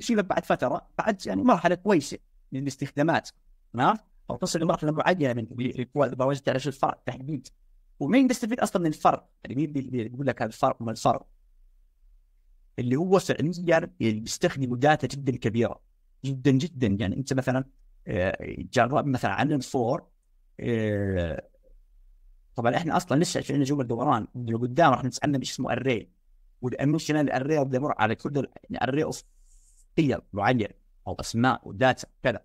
شيء بعد فتره بعد يعني مرحله كويسه من الاستخدامات تمام او تصل لمرحله معينه من برمجه تعرف الفرق تحديد ومين بيستفيد اصلا من الفرق؟ يعني مين بيقول لك هذا الفرق وما الفرق؟ اللي هو فعليا يعني بيستخدموا داتا جدا كبيره جدا جدا يعني انت مثلا آه، جرب مثلا عن الفور آه، طبعا احنا اصلا لسه في عندنا الدوران دوران لقدام راح نتعلم ايش اسمه الري والامشن الري بده يمر على كل الري اوف قيم معين او اسماء وداتا كذا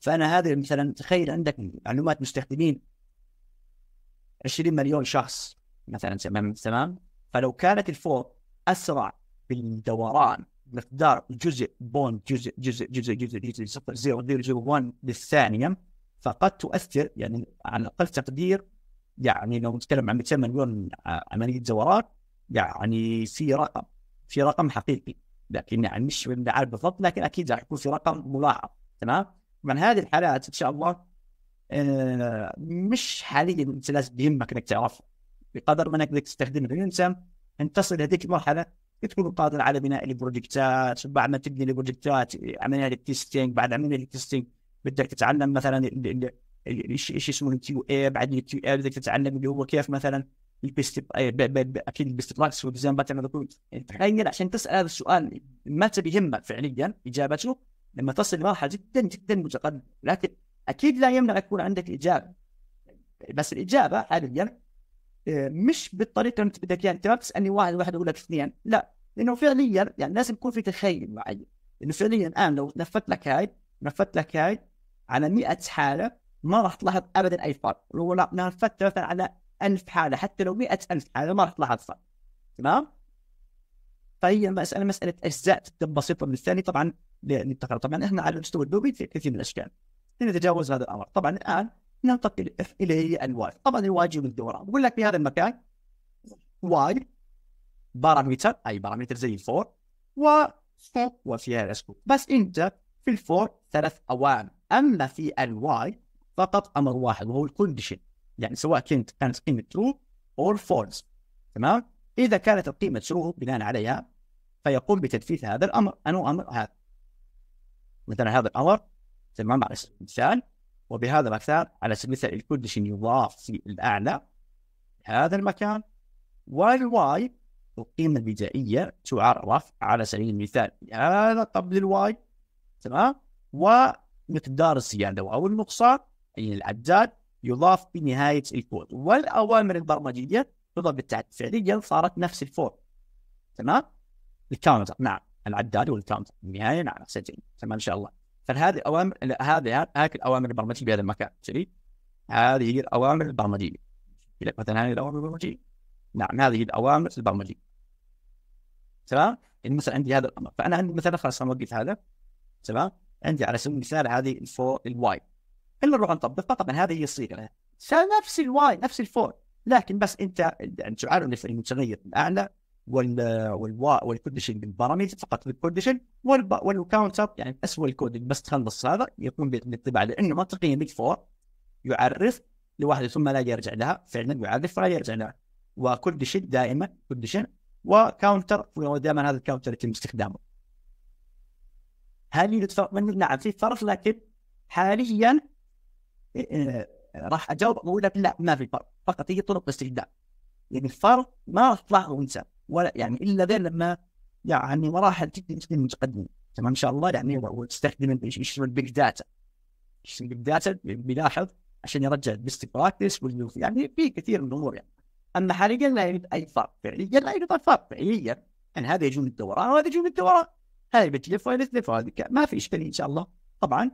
فانا هذه مثلا تخيل عندك معلومات مستخدمين 20 مليون شخص مثلا تمام فلو كانت الفور اسرع بالدوران مقدار جزء بون جزء جزء جزء جزء جزء صفر 0.001 للثانيه فقد تؤثر يعني على اقل تقدير يعني لو نتكلم عن 200 مليون آه، عمليه زوارات يعني في رقم في رقم حقيقي لكن يعني مش عارف بالضبط لكن اكيد راح يكون في رقم ملاحظ تمام طبعا هذه الحالات ان شاء الله آه، مش حاليا انت لازم يهمك انك تعرف بقدر ما انك تستخدم الرينسم ان تصل لهذيك المرحله تكون قادر على بناء البروجكتات بعد ما تبني البروجكتات عمليه التستنج بعد عمليه التستنج بدك تتعلم مثلا ايش اسمه الكيو اي بعد الكيو اي بدك تتعلم اللي هو كيف مثلا البيست آه، اكيد باستطلاع والتزام بات تخيل عشان تسال هذا السؤال ما بيهمك فعليا اجابته لما تصل لمرحله جدا جدا متقدمه لكن اكيد لا يمنع يكون عندك اجابه بس الاجابه حاليا آه، مش بالطريقه اللي انت بدك اياها انت ما بتسالني واحد واحد اقول لك اثنين لا لانه فعليا يعني لازم يكون في تخيل معين لانه فعليا الان لو نفذت لك هاي نفذت لك هاي على 100 حاله ما راح تلاحظ ابدا اي فرق لو نفذت مثلا على 1000 حاله حتى لو 100000 حاله ما راح تلاحظ فرق تمام فهي المساله مساله اجزاء جدا بسيطه من الثاني طبعا للتقرير طبعا احنا على المستوى الدوبي في كثير من الاشكال لنتجاوز هذا الامر طبعا الان ننتقل الى الواي طبعا الواي من الدوران بقول لك في هذا المكان واي باراميتر اي باراميتر زي الفور و وفيها الاسكوب بس انت في الفور ثلاث اوان اما في الواي فقط امر واحد وهو الكونديشن يعني سواء كانت كانت قيمه ترو اور فولس تمام اذا كانت القيمه ترو بناء عليها فيقوم بتنفيذ هذا الامر انو امر هذا مثلا هذا الامر تمام على سبيل المثال وبهذا المثال على سبيل المثال الكونديشن يضاف في الاعلى هذا المكان والواي القيمه البدائيه تعرف على سبيل المثال هذا قبل الواي تمام ومقدار الزياده او النقصان يعني العداد يضاف بنهاية الكود والأوامر البرمجية تضاف بالتعداد فعليا صارت نفس الفور تمام الكاونتر نعم العداد والكاونتر بالنهايه نعم سجل تمام إن شاء الله فهذه الأوامر هذه هذه الأوامر البرمجية بهذا المكان جميل هذه هي الأوامر البرمجية لك مثلا هذه الأوامر البرمجية نعم هذه الأوامر البرمجية تمام يعني مثلا عندي هذا الأمر فأنا عندي مثلا خلاص أوقف هذا تمام عندي على سبيل المثال هذه الفور الواي الا نروح نطبقها طبعا هذه هي يعني. الصيغه نفس الواي نفس الفور لكن بس انت يعني تعال المتغير الاعلى وال والوا والكونديشن بالبارامتر فقط بالكونديشن والكاونتر يعني اسوء الكود اللي بس تخلص هذا يقوم بالطباعه لانه منطقيا بيج فور يعرف لواحده ثم لا يرجع لها فعلا يعرف ولا يرجع لها وكونديشن دائما كونديشن وكاونتر ودائما هذا الكاونتر يتم استخدامه. هل يوجد فرق منه؟ نعم في فرق لكن حاليا إيه، راح اجاوب اقول لك لا ما في فرق فقط هي طرق استجداء يعني الفرق ما راح تطلع وانسى ولا يعني الا غير لما يعني مراحل جدا جدا متقدمه تمام ان شاء الله يعني وتستخدم ايش اسمه البيج داتا ايش البيج داتا بيلاحظ عشان يرجع البيست براكتس يعني في كثير من الامور يعني اما حاليا لا يوجد اي فرق فعليا لا يوجد فرق فعليا يعني هذا يجون الدوران وهذا يجون الدوران هذا بتلف وهذا تلف وهذا ما في اشكاليه ان شاء الله طبعا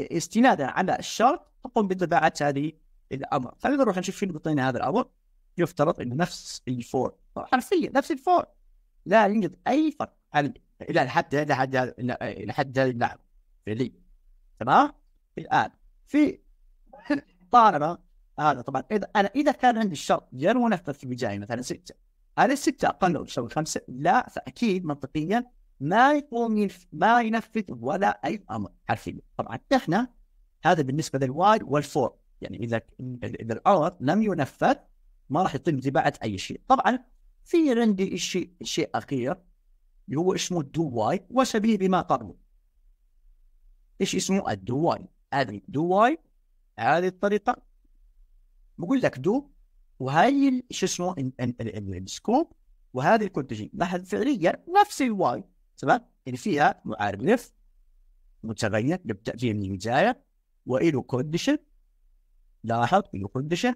استنادا على الشرط تقوم بطباعه هذه الامر خلينا نروح نشوف شنو بطينا هذا الامر يفترض انه نفس الفور حرفيا نفس الفور لا يوجد اي فرق الى الحد الى حد الى حد اللعب فعليا تمام الان في طالما هذا طبعا اذا انا اذا كان عندي الشرط جر ونفذ في البدايه مثلا سته هل السته اقل او تساوي خمسه لا فاكيد منطقيا ما يقوم ما ينفذ ولا اي امر حرفيا طبعا احنا هذا بالنسبه للواي والفور يعني اذا اذا الامر لم ينفذ ما راح يتم طباعه اي شيء طبعا في عندي شيء شيء اخير اللي هو اسمه الدو واي وشبيه بما قبله ايش اسمه الدو واي هذه دو واي هذه الطريقه بقول لك دو وهي شو اسمه السكوب وهذه الكونتجين نحن فعليا نفس الواي تمام يعني فيها معرف متغير نبدا فيه من البدايه وله كونديشن لاحظ له كونديشن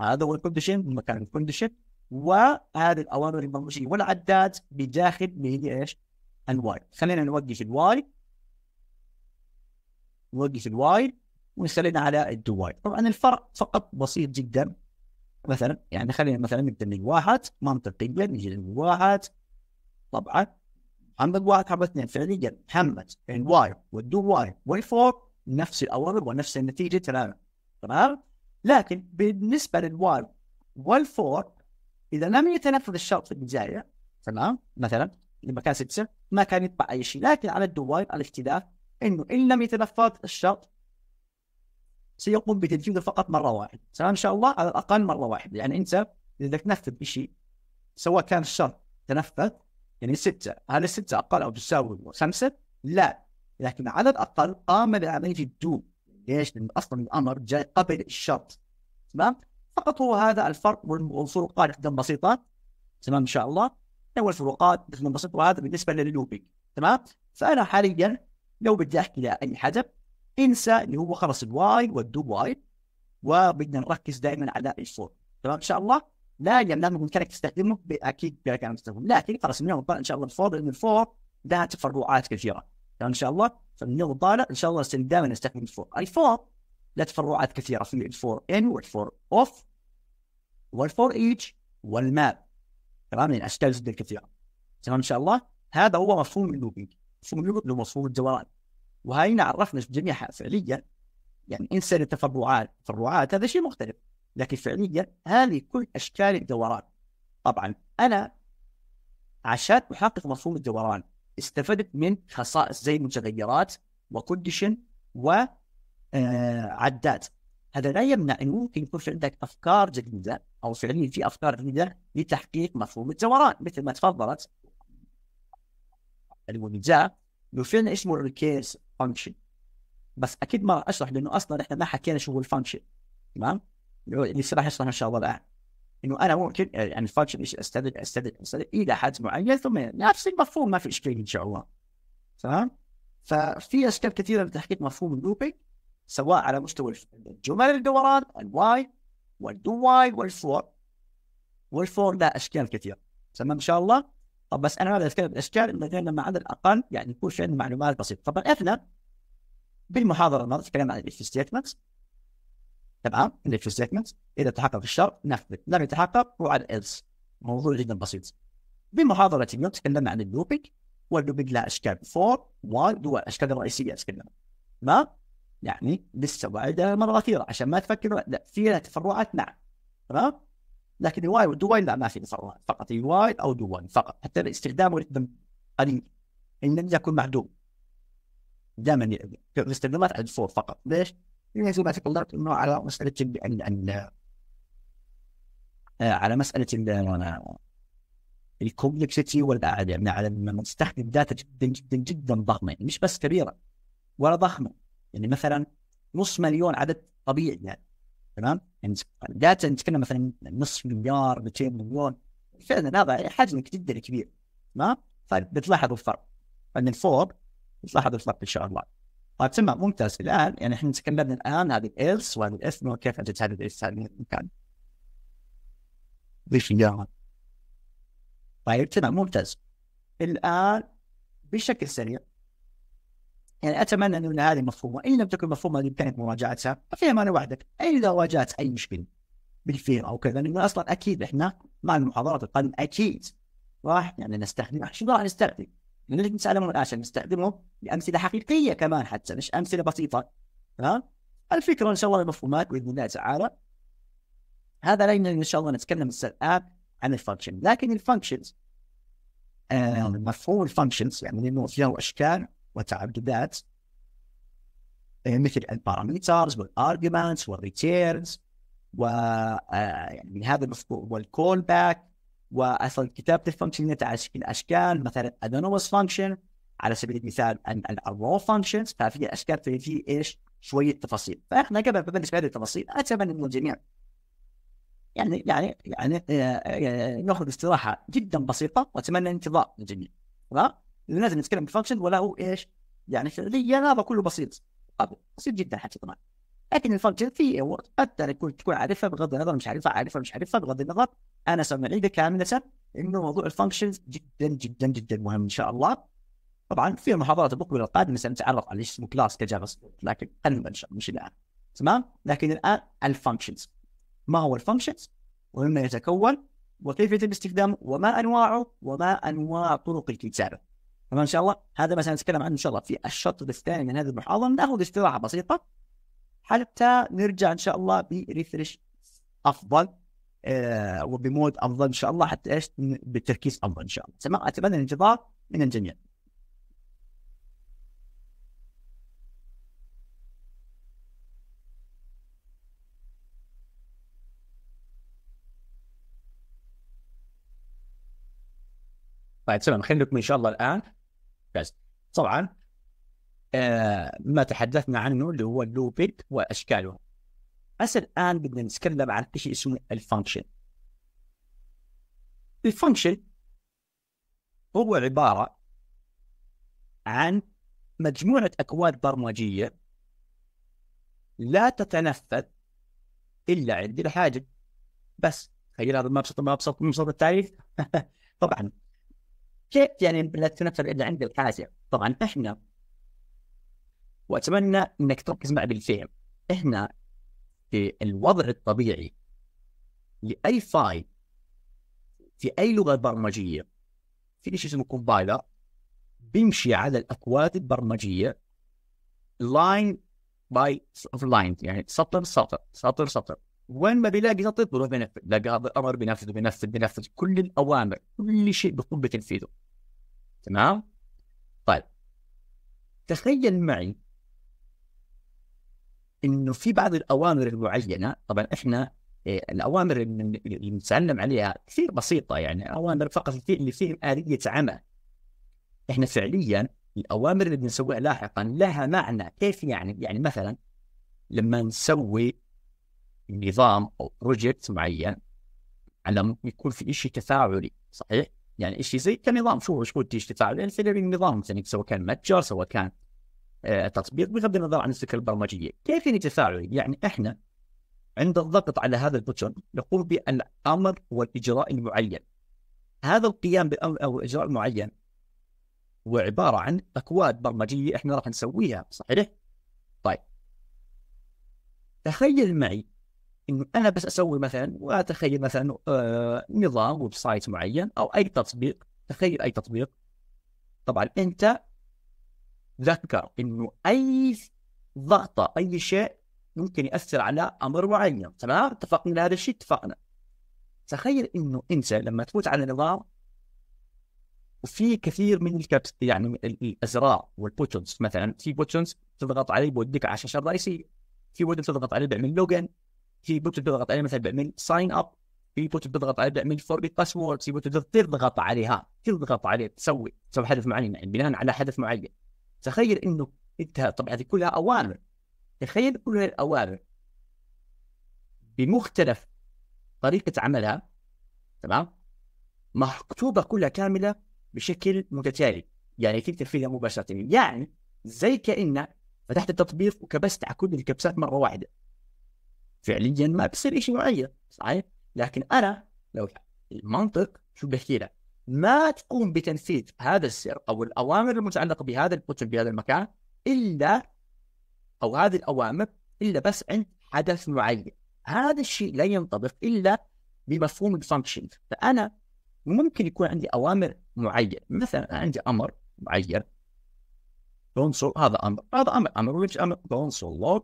هذا هو الكونديشن مكان الكونديشن وهذه الاوامر المنطقيه والعداد بداخل من ايش؟ الواي خلينا نوقف الواي نوقف الواي ونخلينا على الدو واي طبعا الفرق فقط بسيط جدا مثلا يعني خلينا مثلا نبدا من واحد منطقيا نجي من واحد طبعا عندك واحد حبة اثنين فعليا ان واي والدو واي والفور نفس الاوامر ونفس النتيجه تماما تمام لكن بالنسبه للواي والفور اذا لم يتنفذ الشرط في البدايه تمام مثلا لما كان سته ما كان يطبع اي شيء لكن على على الاختلاف انه ان لم يتنفذ الشرط سيقوم بتنفيذه فقط مره واحده تمام ان شاء الله على الاقل مره واحده يعني انت اذا تنفذ شيء سواء كان الشرط تنفذ يعني ستة هل الستة أقل أو تساوي خمسة؟ لا لكن على الأقل قام بعملية الدو ليش؟ لأن أصلا الأمر جاء قبل الشرط تمام؟ فقط هو هذا الفرق والفروقات جدا بسيطة تمام إن شاء الله هو الفروقات جدا بسيطة وهذا بالنسبة للوبينج تمام؟ فأنا حاليا لو بدي أحكي لأي حدا انسى اللي هو خلص الواي والدو واي وبدنا نركز دائما على الفور تمام إن شاء الله؟ لا لما كانك تستخدمه اكيد بامكانك ان تستخدمه لكن خلاص من يوم ان شاء الله الفور من الفور لها تفرعات كثيره يعني ان شاء الله فمن يوم طالع ان شاء الله دائما نستخدم الفور الفور له تفرعات كثيره في الفور ان والفور اوف والفور ايتش والماب تمام يعني اشكال جدا كثيره تمام ان شاء الله هذا هو مفهوم اللوبينج مفهوم اللوبينج اللي هو مفهوم الدوران وهنا عرفنا جميعها فعليا يعني انسى التفرعات التفرعات هذا شيء مختلف لكن فعليا هذه كل اشكال الدوران طبعا انا عشان احقق مفهوم الدوران استفدت من خصائص زي متغيرات وكونديشن و آه، عداد هذا لا يمنع انه ممكن يكون في عندك افكار جديده او فعليا في افكار جديده لتحقيق مفهوم الدوران مثل ما تفضلت الونجا لو فعلا اسمه الريكيرس فانكشن بس اكيد ما راح اشرح لانه اصلا احنا ما حكينا شو هو الفانكشن تمام اللي راح يشرح ان شاء الله الان انه انا ممكن يعني الفانكشن ايش استدل استدل استدل الى حد معين ثم نفس المفهوم ما في اشكال ان شاء الله تمام ففي اشكال كثيره لتحقيق مفهوم اللوبينج سواء على مستوى الجمل الدوران الواي والدو واي والفور والفور ده اشكال كثيره تمام ان شاء الله طب بس انا ما اتكلم الاشكال اللي لما على الاقل يعني يكون في عندنا معلومات بسيطه طبعا احنا بالمحاضره الماضيه تكلمنا عن الاف ستيتمنتس تمام اللي في اذا تحقق الشرط نفذ لم يتحقق هو على ايلس موضوع جدا بسيط بمحاضرة اليوم تكلمنا عن اللوبينج واللوبينج لها اشكال فور 1 هو الاشكال الرئيسية تكلمنا ما يعني لسه وايد مرة كثيرة عشان ما تفكروا لا في لها تفرعات نعم تمام لكن الواي واي لا ما في تفرعات فقط الواي او واي فقط حتى الاستخدام والاستخدام قليل ان لم يكن معدوم دائما الاستخدامات على الفور فقط ليش؟ يجب ان تطلعت انه على مساله ال ال آه، على مساله ال آه، الكومبلكسيتي والاعلى يعني على نستخدم داتا جدا جدا جدا ضخمه يعني مش بس كبيره ولا ضخمه يعني مثلا نص مليون عدد طبيعي يعني تمام يعني داتا نتكلم مثلا نصف مليار 200 مليون فعلا هذا حجم جدا كبير تمام فبتلاحظوا طيب، الفرق ان الفور بتلاحظوا الفرق ان شاء الله طيب تمام ممتاز الان يعني احنا تكلمنا الان هذه الايلس وهذه الاس وكيف اجت هذه الايلس هذه المكان ضيف طيب تمام ممتاز الان بشكل سريع يعني اتمنى ان هذه مفهومه ان لم تكن مفهومه بامكانك مراجعتها ففيها ما وحدك اي اذا واجهت اي مشكله بالفير او كذا لانه اصلا اكيد احنا مع المحاضرات القادمه اكيد راح يعني نستخدم شو راح نستخدم من اللي نتعلمه الان عشان نستخدمه لامثله حقيقيه كمان حتى مش امثله بسيطه ها الفكره ان شاء الله مفهومات باذن الله تعالى هذا لين ان شاء الله نتكلم الان عن الفانكشن لكن الفانكشنز آه، مفهوم الفانكشنز يعني لانه فيها اشكال وتعددات آه، مثل البارامترز والارجمنتس والريتيرنز و آه، يعني هذا المفهوم والكول باك واصلا كتابه الفانكشن على شكل اشكال مثلا ادونوس فانكشن على سبيل المثال الرو فانكشنز ففي اشكال في ايش شويه تفاصيل فاحنا قبل بالنسبه هذه التفاصيل اتمنى انه الجميع يعني يعني يعني آه، آه، ناخذ استراحه جدا بسيطه واتمنى انتظار الجميع تمام؟ لازم نتكلم بفانكشن ولا هو ايش؟ يعني فعليا هذا كله بسيط طيب، بسيط جدا حتى طبعا لكن الفانكشن في قد تكون عارفها بغض النظر مش عارفها عارفها مش عارفها بغض النظر انا سنعيده كامله انه موضوع الفانكشنز جدا جدا جدا مهم ان شاء الله طبعا في المحاضرات المقبله القادمه سنتعرف على ايش اسمه كلاس كجافا سكريبت لكن خلينا الله مش الان تمام لكن الان الفانكشنز ما هو الفانكشنز ومما يتكون وكيف يتم استخدامه وما انواعه وما انواع طرق الكتابه تمام ان شاء الله هذا ما سنتكلم عنه ان شاء الله في الشطر الثاني من هذه المحاضره ناخذ استراحه بسيطه حتى نرجع ان شاء الله بريفرش افضل آه، وبمود افضل ان شاء الله حتى ايش بتركيز افضل ان شاء الله اتمنى الانتظار من الجميع طيب تمام خلينا نكمل ان شاء الله الان بس طبعا آه ما تحدثنا عنه اللي هو اللوبيد واشكاله بس الان بدنا نتكلم عن شيء اسمه الفانكشن الفانكشن هو عباره عن مجموعه اكواد برمجيه لا تتنفذ الا عند الحاجه بس تخيل هذا مبسط مبسط مبسط التعريف طبعا كيف يعني لا تتنفذ الا عند الحاجه طبعا احنا واتمنى انك تركز معي بالفهم احنا في الوضع الطبيعي لاي فايل في اي لغه برمجيه في شيء اسمه كومبايلر بيمشي على الاكواد البرمجيه لاين باي اوف لاين يعني سطر سطر سطر سطر وين ما بيلاقي سطر بيروح بينفذ بيلاقي هذا الامر بينفذ بينفذ بينفذ كل الاوامر كل شيء بيقوم بتنفيذه تمام؟ طيب تخيل معي انه في بعض الاوامر المعينه طبعا احنا آه، الاوامر اللي نتعلم عليها كثير بسيطه يعني اوامر فقط اللي لفهم اليه عمل احنا فعليا الاوامر اللي بنسويها لاحقا لها معنى كيف يعني يعني مثلا لما نسوي نظام او بروجكت معين على يكون في شيء تفاعلي صحيح يعني شيء زي كنظام شو شو تيجي تفاعلي يعني في نظام مثلا سواء كان متجر سواء كان التطبيق آه، بغض النظر عن السكه البرمجيه، كيف تفاعلي؟ يعني احنا عند الضغط على هذا البوتون نقوم بالامر والاجراء المعين. هذا القيام بالامر او الاجراء المعين هو عباره عن اكواد برمجيه احنا راح نسويها، صحيح؟ طيب تخيل معي انه انا بس اسوي مثلا واتخيل مثلا آه، نظام ويب سايت معين او اي تطبيق، تخيل اي تطبيق طبعا انت تذكر انه اي ضغطه اي شيء ممكن ياثر على امر معين تمام اتفقنا هذا الشيء اتفقنا تخيل انه انت لما تفوت على نظام وفي كثير من الكبس يعني الازرار والبوتونز مثلا في بوتونز تضغط عليه بوديك على الشاشه الرئيسيه في بوتون تضغط عليه بيعمل لوجن في بوتون تضغط عليه مثلا بيعمل ساين اب في بوتون تضغط عليه بيعمل فوربيت باسورد في بوتون تضغط عليها تضغط عليه تسوي تسوي حدث معين يعني بناء على حدث معين تخيل انه انت طبعا هذه كلها اوامر تخيل كل الاوامر بمختلف طريقه عملها تمام مكتوبه كلها كامله بشكل متتالي يعني تقدر فيها مباشره يعني زي كانك فتحت التطبيق وكبست على كل الكبسات مره واحده فعليا ما بصير شيء معين صحيح لكن انا لو المنطق شو بحكي لك ما تقوم بتنفيذ هذا السر او الاوامر المتعلقه بهذا البوتن بهذا المكان الا او هذه الاوامر الا بس عند حدث معين هذا الشيء لا ينطبق الا بمفهوم الفانكشن فانا ممكن يكون عندي اوامر معينه مثلا عندي امر معين كونسول هذا امر هذا امر امر ويتش امر كونسول لوج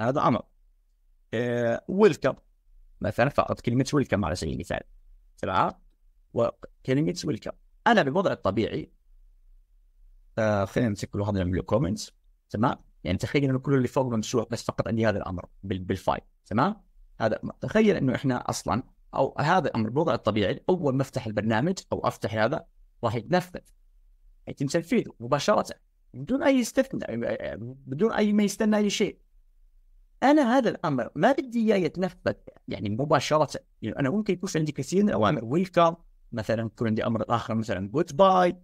هذا امر ويلكم آه، مثلا فقط كلمه ويلكم على سبيل المثال تمام وكلمه ويلكم انا بالوضع الطبيعي آه، خلينا نمسك كل واحد من الكومنتس تمام يعني تخيل انه كل اللي فوق ممسوح بس فقط عندي هذا الامر بالفايل تمام هذا تخيل انه احنا اصلا او هذا الامر بالوضع الطبيعي اول ما افتح البرنامج او افتح هذا راح يتنفذ يتم يعني تنفيذه مباشره بدون اي استثناء يعني، بدون اي ما يستنى اي شيء انا هذا الامر ما بدي اياه يتنفذ يعني مباشره يعني انا ممكن يكون عندي كثير من الاوامر ويلكم مثلا يكون عندي امر اخر مثلا جود باي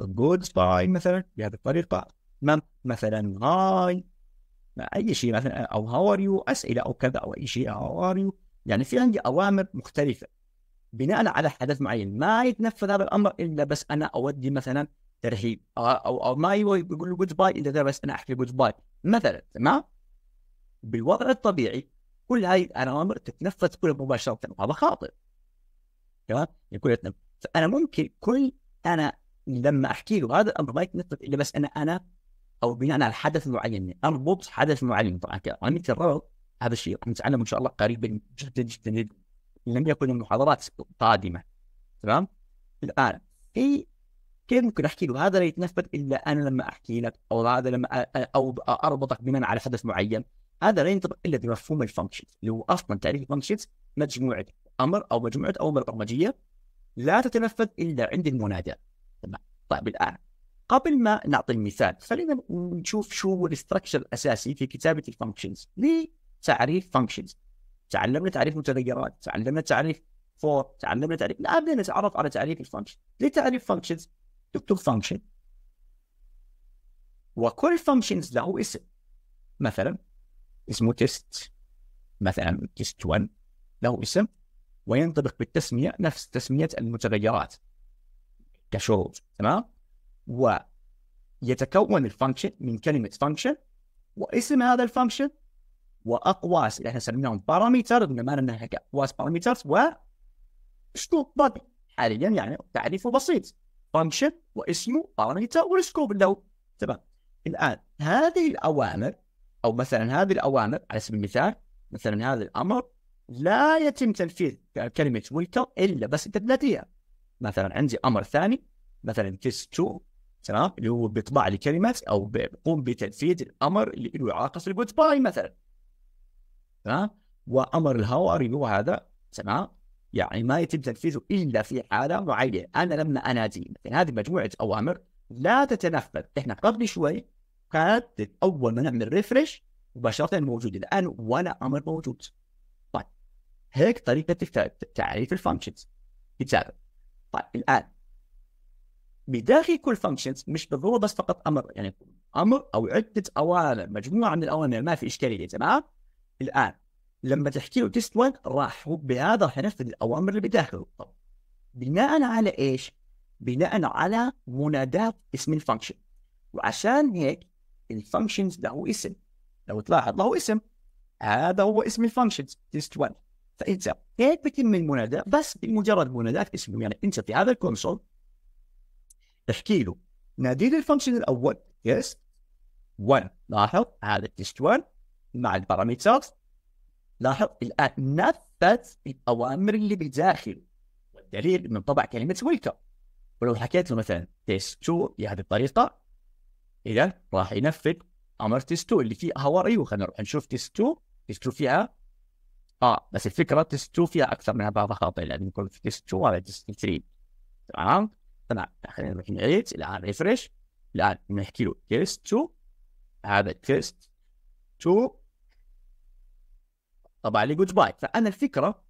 جود باي مثلا بهذه الطريقه تمام مثلا هاي اي شيء مثلا او هاو ار يو اسئله او كذا او اي شيء هاو ار يو يعني في عندي اوامر مختلفه بناء على حدث معين ما يتنفذ هذا الامر الا بس انا اودي مثلا ترحيب او او, ما يقول له جود باي الا بس انا احكي جود باي مثلا تمام بالوضع الطبيعي كل هاي الاوامر تتنفذ كلها مباشره وهذا خاطئ تمام يكون يتنبأ فانا ممكن كل انا لما احكي له هذا الامر ما يتنطق الا بس انا انا او بناء على حدث معين اربط حدث معين طبعا كعملية الربط هذا الشيء راح نتعلم ان شاء الله قريبا جدا جدا جدا لم يكن المحاضرات قادمه تمام الان في كيف ممكن احكي له هذا لا يتنفذ الا انا لما احكي لك او هذا لما او اربطك بناء على حدث معين هذا لا ينطبق الا بمفهوم الفانكشنز اللي هو اصلا تعريف الفانكشنز مجموعه امر او مجموعه اوامر برمجيه لا تتنفذ الا عند المنادى تمام طيب الان قبل ما نعطي المثال خلينا نشوف شو هو الاستراكشر الاساسي في كتابه الفانكشنز لتعريف فانكشنز تعلمنا تعريف متغيرات تعلمنا تعريف فور تعلمنا تعريف الان بدنا نتعرف على تعريف الفانكشن لتعريف فانكشنز تكتب فانكشن وكل فانكشنز له اسم مثلا اسمه تيست مثلا تيست 1 له اسم وينطبق بالتسميه نفس تسميه المتغيرات كشروط تمام ويتكون الفانكشن من كلمه فانكشن واسم هذا الفانكشن واقواس اللي احنا سميناهم باراميتر بما انها اقواس و وسكوب بادي حاليا يعني تعريفه بسيط فانكشن واسمه باراميتر والسكوب اللي هو تمام الان هذه الاوامر او مثلا هذه الاوامر على سبيل المثال مثلا هذا الامر لا يتم تنفيذ كلمه ويلكم الا بس انت تناديها مثلا عندي امر ثاني مثلا كيس 2 تمام اللي هو بيطبع لي كلمه او بيقوم بتنفيذ الامر اللي له علاقه بالجود باي مثلا تمام وامر الهاو أر هو هذا تمام يعني ما يتم تنفيذه الا في حاله معينه انا لما انادي مثلا هذه مجموعه اوامر لا تتنفذ احنا قبل شوي كانت اول ما نعمل ريفرش مباشره موجوده الان ولا امر موجود هيك طريقه تعريف الفانكشنز بتساعدك طيب الان بداخل كل فانكشنز مش بالضروره بس فقط امر يعني امر او عده اوامر مجموعه من الاوامر ما في اشكاليه تمام الان لما تحكي له تيست 1 راح هو بهذا راح ينفذ الاوامر اللي بداخله طب بناء على ايش؟ بناء على منادات اسم الفانكشن وعشان هيك الفانكشنز له اسم لو تلاحظ له اسم هذا هو اسم الفانكشنز تيست 1 فانت كيف بتم المناداه بس بمجرد مناداه اسمه يعني انت في هذا الكونسول تحكي له نادي لي الفانكشن الاول يس 1 لاحظ هذا تيست 1 مع البارامترز لاحظ الان نفذ الاوامر اللي بداخله والدليل من طبع كلمه ويلكم ولو حكيت له مثلا تيست 2 بهذه الطريقه اذا راح ينفذ امر تيست 2 اللي فيه اور ايوه خلينا نروح نشوف تيست 2 تيست 2 فيها اه بس الفكره تيست 2 فيها اكثر من اربع خاطئ لازم يعني يكون في تيست 2 ولا تيست 3 تمام تمام خلينا نروح نعيد الان ريفرش الان نحكي له تيست 2 هذا تيست 2 طبعا لي جود باي فانا الفكره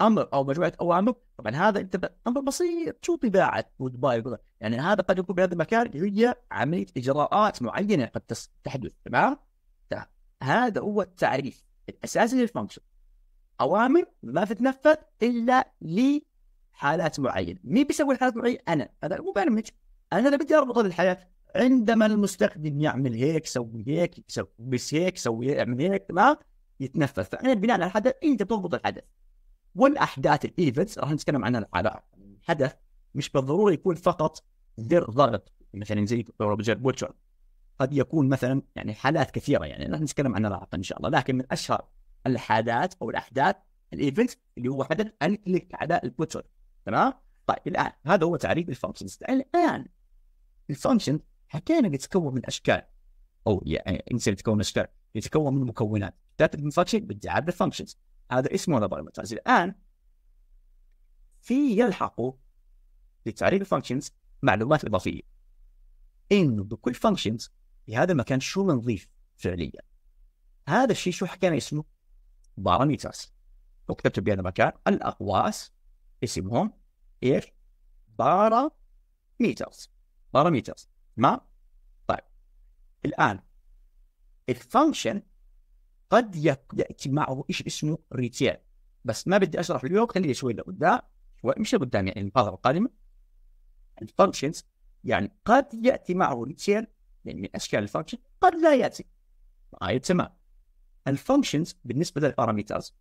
امر او مجموعه اوامر طبعا هذا انت امر بسيط شو طباعه جود باي يعني هذا قد يكون بهذا المكان هي عمليه اجراءات معينه قد تحدث تمام هذا هو التعريف الاساسي للفانكشن اوامر ما تتنفذ الا لحالات معينه، مين بيسوي الحالات معينه؟ انا، هذا المبرمج، انا اللي بدي اربط الحياه، عندما المستخدم يعمل هيك سوي هيك سوي بس هيك سوي اعمل هيك تمام يتنفذ فانا بناء على الحدث انت بتضبط الحدث والاحداث الايفنتس راح نتكلم عنها على الحدث مش بالضروره يكون فقط زر ضغط مثلا زي بوتشر قد يكون مثلا يعني حالات كثيره يعني راح نتكلم عنها لاحقا ان شاء الله لكن من اشهر الحالات او الاحداث الايفنت اللي هو حدث كليك على البوتر تمام؟ طيب الان هذا هو تعريف الفانكشنز الان الفانكشن حكينا يتكون من اشكال او يعني انسان يتكون من اشكال يتكون من مكونات ذات الفانكشن بدي اعرف الفانكشنز هذا اسمه هذا بارامترز الان في يلحقوا لتعريف الفانكشنز معلومات اضافيه انه بكل فانكشنز في هذا المكان شو بنضيف فعليا هذا الشيء شو حكينا اسمه باراميترز وكتبت بهذا المكان الاقواس اسمهم ايش؟ باراميترز باراميترز تمام؟ طيب الان الفانكشن قد ياتي معه ايش اسمه ريتيل بس ما بدي اشرح اليوم خليني شوي لقدام شوي مش لقدام يعني المحاضره القادمه الفانكشنز يعني قد ياتي معه ريتيل يعني من اشكال الفانكشن قد لا ياتي معايا طيب، تمام الفانكشنز بالنسبه للباراميترز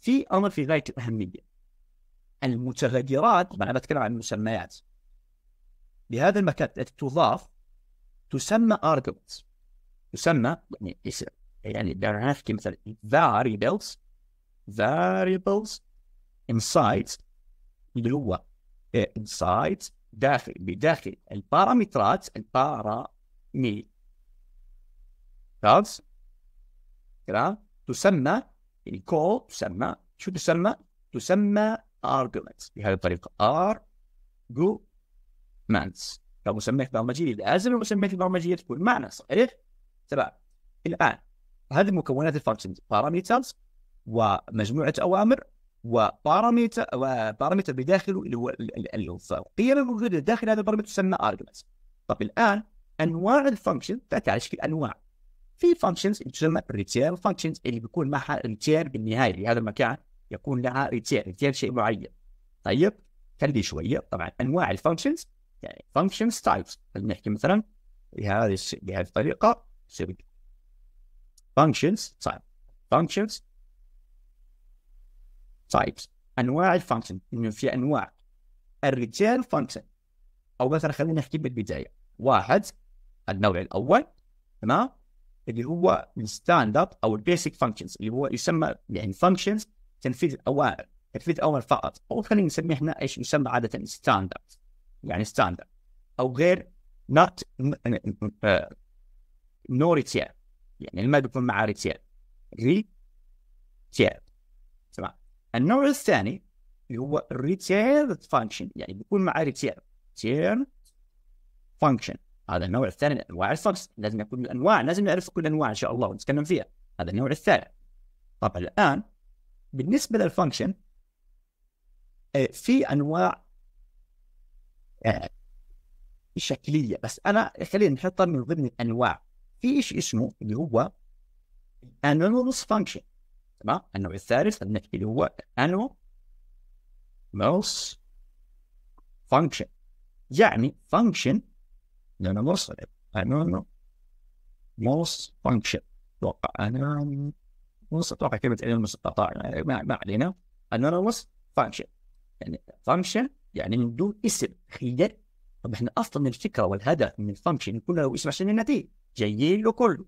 في امر في غايه الاهميه المتغيرات انا بتكلم عن المسميات بهذا المكان التي تضاف تسمى arguments تسمى يعني اسم يعني نحكي مثلا variables variables insights اللي هو insights داخل بداخل البارامترات البارامي تمام تسمى يعني كول تسمى شو تسمى؟ تسمى arguments بهذه الطريقه arguments كمسميات برمجيه لازم المسميات البرمجيه تكون معنى صحيح؟ تمام الان هذه مكونات الفانكشنز باراميترز ومجموعه اوامر وباراميتر وباراميتر بداخله اللي هو القيم الموجوده داخل هذا البارامتر تسمى arguments طب الان انواع الفانكشن تاتي على شكل انواع في فانكشنز تسمى ريتيل فانكشنز اللي بيكون معها ريتيل بالنهايه لهذا المكان يكون لها ريتيل ريتيل شيء معين طيب خلي شويه طبعا انواع الفانكشنز يعني فانكشنز تايبس خلينا نحكي مثلا بهذه بهذه الطريقه يصير فانكشنز تايب فانكشنز تايبس انواع الفانكشن انه في انواع الريتيل فانكشن او مثلا خلينا نحكي بالبدايه واحد النوع الاول تمام اللي هو اب او البيسك فانكشنز اللي هو يسمى يعني فانكشنز تنفيذ اوامر تنفيذ اوامر فقط او خلينا نسميه هنا ايش يسمى عاده اب يعني اب او غير نوت نو ريتير يعني ما بيكون مع ريتير ريتير تمام النوع الثاني اللي هو الريتيرد فانكشن يعني بيكون مع ريتير ريتير فانكشن هذا النوع الثاني من انواع الفرس لازم يكون الانواع لازم نعرف كل انواع ان شاء الله ونتكلم فيها هذا النوع الثالث طبعا الان بالنسبه للفانكشن آه، في انواع آه، شكليه بس انا خلينا نحطها من ضمن الانواع في شيء اسمه اللي هو anonymous function تمام النوع الثالث نحكي اللي هو anonymous function يعني function لأن يعني مرسلة أنا most فانكشن أتوقع أنا most أتوقع كلمة علم المستطاع ما, ما علينا أنا most فانكشن يعني فانكشن يعني من دون اسم خيار طب احنا اصلا الفكره والهدف من الفانكشن يكون له اسم عشان النتيجه جايين له كله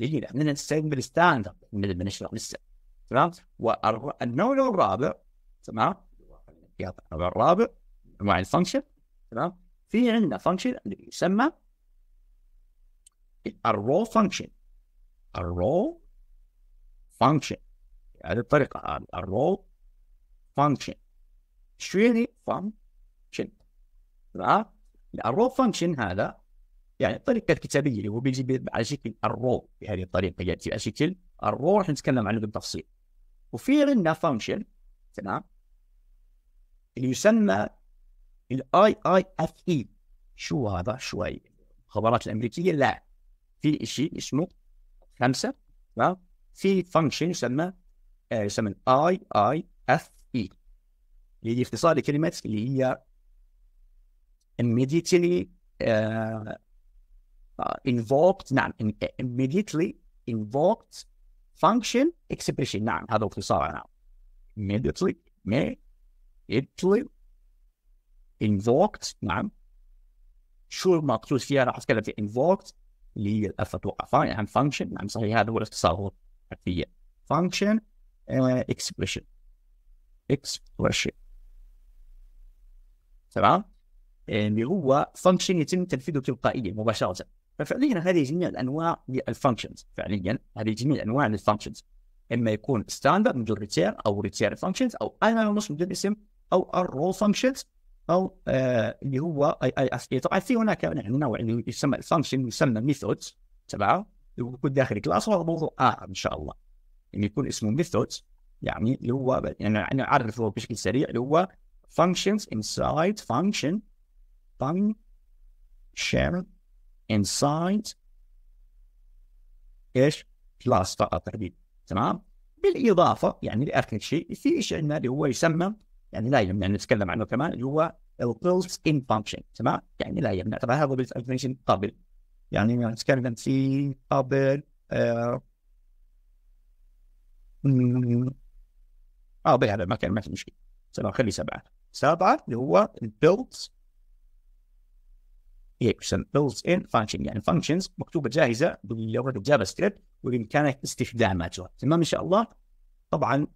جايين احنا نستخدم ستاندرد من بنشرح لسه تمام والنوع الرابع تمام الرابع مع الفانكشن تمام في عندنا فانكشن اللي يسمى الرو فانكشن الرو فانكشن هذه الطريقة الرو فانكشن شو يعني فانكشن تمام الرو فانكشن هذا يعني الطريقة الكتابية اللي هو بيجي على شكل الرو بهذه الطريقة يأتي على شكل الرو راح نتكلم عنه بالتفصيل وفي عندنا فانكشن تمام اللي يسمى الاي اي اف اي شو هذا شوي خبرات الخبرات الامريكيه لا في شيء اسمه خمسه في فانكشن يسمى آه، يسمى اي اي اف اي اللي هي اختصار لكلمه اللي هي immediately uh, uh, invoked نعم immediately invoked function expression نعم هذا اختصار نعم immediately immediately invoked نعم شو المقصود فيها راح اتكلم في invoked اللي هي الاف اتوقع يعني عن فانكشن نعم صحيح هذا هو الاختصار هو حرفيا فانكشن اكسبريشن اكسبريشن تمام آه، اللي هو فانكشن يتم تنفيذه تلقائيا مباشره ففعليا هذه جميع الانواع للفانكشنز فعليا هذه جميع الانواع للفانكشنز اما يكون ستاندرد مجرد ريتير او ريتير فانكشنز او انا نوع من الاسم او الرول فانكشنز او آه، اللي هو اي اي اس اي طبعا في هناك يعني نوع يعني يسمى فانكشن يسمى ميثودز تبعه يكون داخل كلاس وهذا موضوع اخر ان شاء الله يعني يكون اسمه ميثودز يعني اللي هو يعني انا اعرفه بشكل سريع اللي هو functions inside function function inside ايش كلاس فقط تحديد تمام بالاضافه يعني لاخر شيء في شيء عندنا اللي هو يسمى يعني لا يمنع يعني نتكلم عنه كمان اللي هو البلس ان فانكشن تمام يعني لا يمنع ترى هذا بالديفينيشن قبل يعني نتكلم في قبل آه اه ما كان ما في مشكله تمام خلي سبعه سبعه اللي هو البيلت يسمى بيلت ان فانكشن يعني فانكشنز مكتوبه جاهزه باللغه الجافا سكريبت وبامكانك استخدامها تمام ان شاء الله طبعا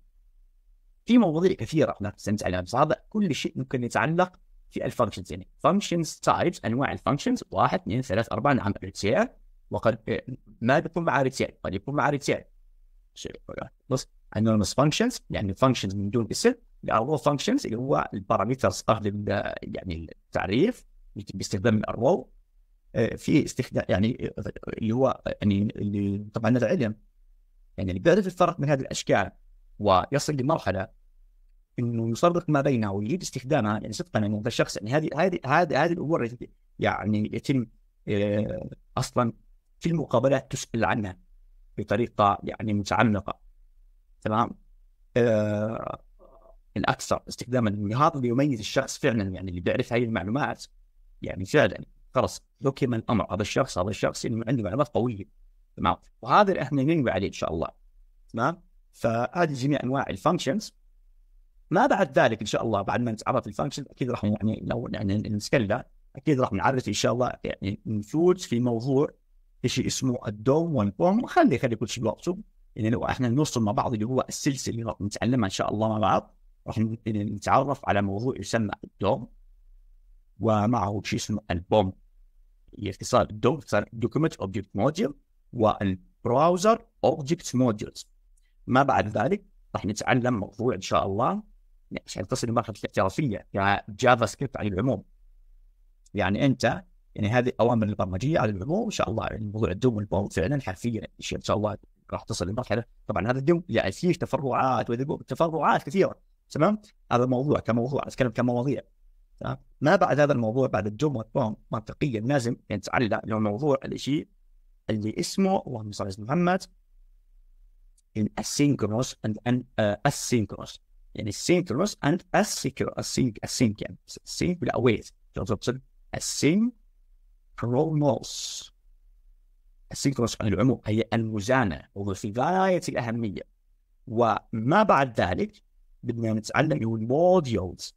في مواضيع كثيره احنا سنتعلم هذا كل شيء ممكن يتعلق في الفانكشنز يعني فانكشنز تايبس انواع الفانكشنز واحد اثنين ثلاث اربعه نعم ريتيل وقد آه، ما بيكون مع ريتيل قد يكون مع ريتيل بص انونيمس فانكشنز يعني فانكشنز من دون اسم الارو فانكشنز اللي هو البارامترز قبل يعني التعريف باستخدام الارو آه، في استخدام يعني آه، اللي هو يعني اللي طبعا العلم يعني اللي بيعرف الفرق بين هذه الاشكال ويصل لمرحله انه يصرف ما بينها ويجيد استخدامها يعني صدقا يعني هذا الشخص يعني هذه هذه هذه هذه الامور يعني يتم آه، اصلا في المقابلات تسال عنها بطريقه يعني متعمقه تمام آه الاكثر استخداما هذا اللي يميز الشخص فعلا يعني اللي بيعرف هذه المعلومات يعني فعلا خلاص من الامر هذا الشخص هذا الشخص انه يعني عنده معلومات قويه تمام وهذا اللي احنا ننوي عليه ان شاء الله تمام فهذه جميع انواع الفانكشنز ما بعد ذلك ان شاء الله بعد ما نتعرف الفانكشن اكيد راح يعني لو يعني نتكلم اكيد راح نعرف ان شاء الله يعني نفوت في موضوع شيء اسمه الدوم والفورم خلي خلي كل شيء بوقته يعني لو احنا نوصل مع بعض اللي هو السلسله اللي راح نتعلمها ان شاء الله مع بعض راح يعني نتعرف على موضوع يسمى الدوم ومعه شيء اسمه البوم اختصار الدوم اختصار دوكيمنت اوبجكت موديل والبراوزر اوبجكت موديلز ما بعد ذلك راح نتعلم موضوع ان شاء الله عشان تصل لمرحله الاحترافيه كجافا سكريبت على العموم يعني انت يعني هذه اوامر البرمجيه على العموم ان شاء الله يعني موضوع الدوم والبوم فعلا حرفيا ان شاء الله راح تصل لمرحله طبعا هذا الدوم يعني فيه تفرعات تفرعات كثيره تمام هذا موضوع كموضوع اتكلم كمواضيع ما بعد هذا الموضوع بعد الدوم والبوم منطقيا لازم نتعلم يعني موضوع الشيء اللي اسمه اللهم صل على محمد in asynchronous and, and uh, asynchronous يعني synchronous and async async يعني sync لا wait تقصد asynchronous asynchronous عن العموم هي المزانة وهو في غاية الأهمية وما بعد ذلك بدنا نتعلم هو الموديولز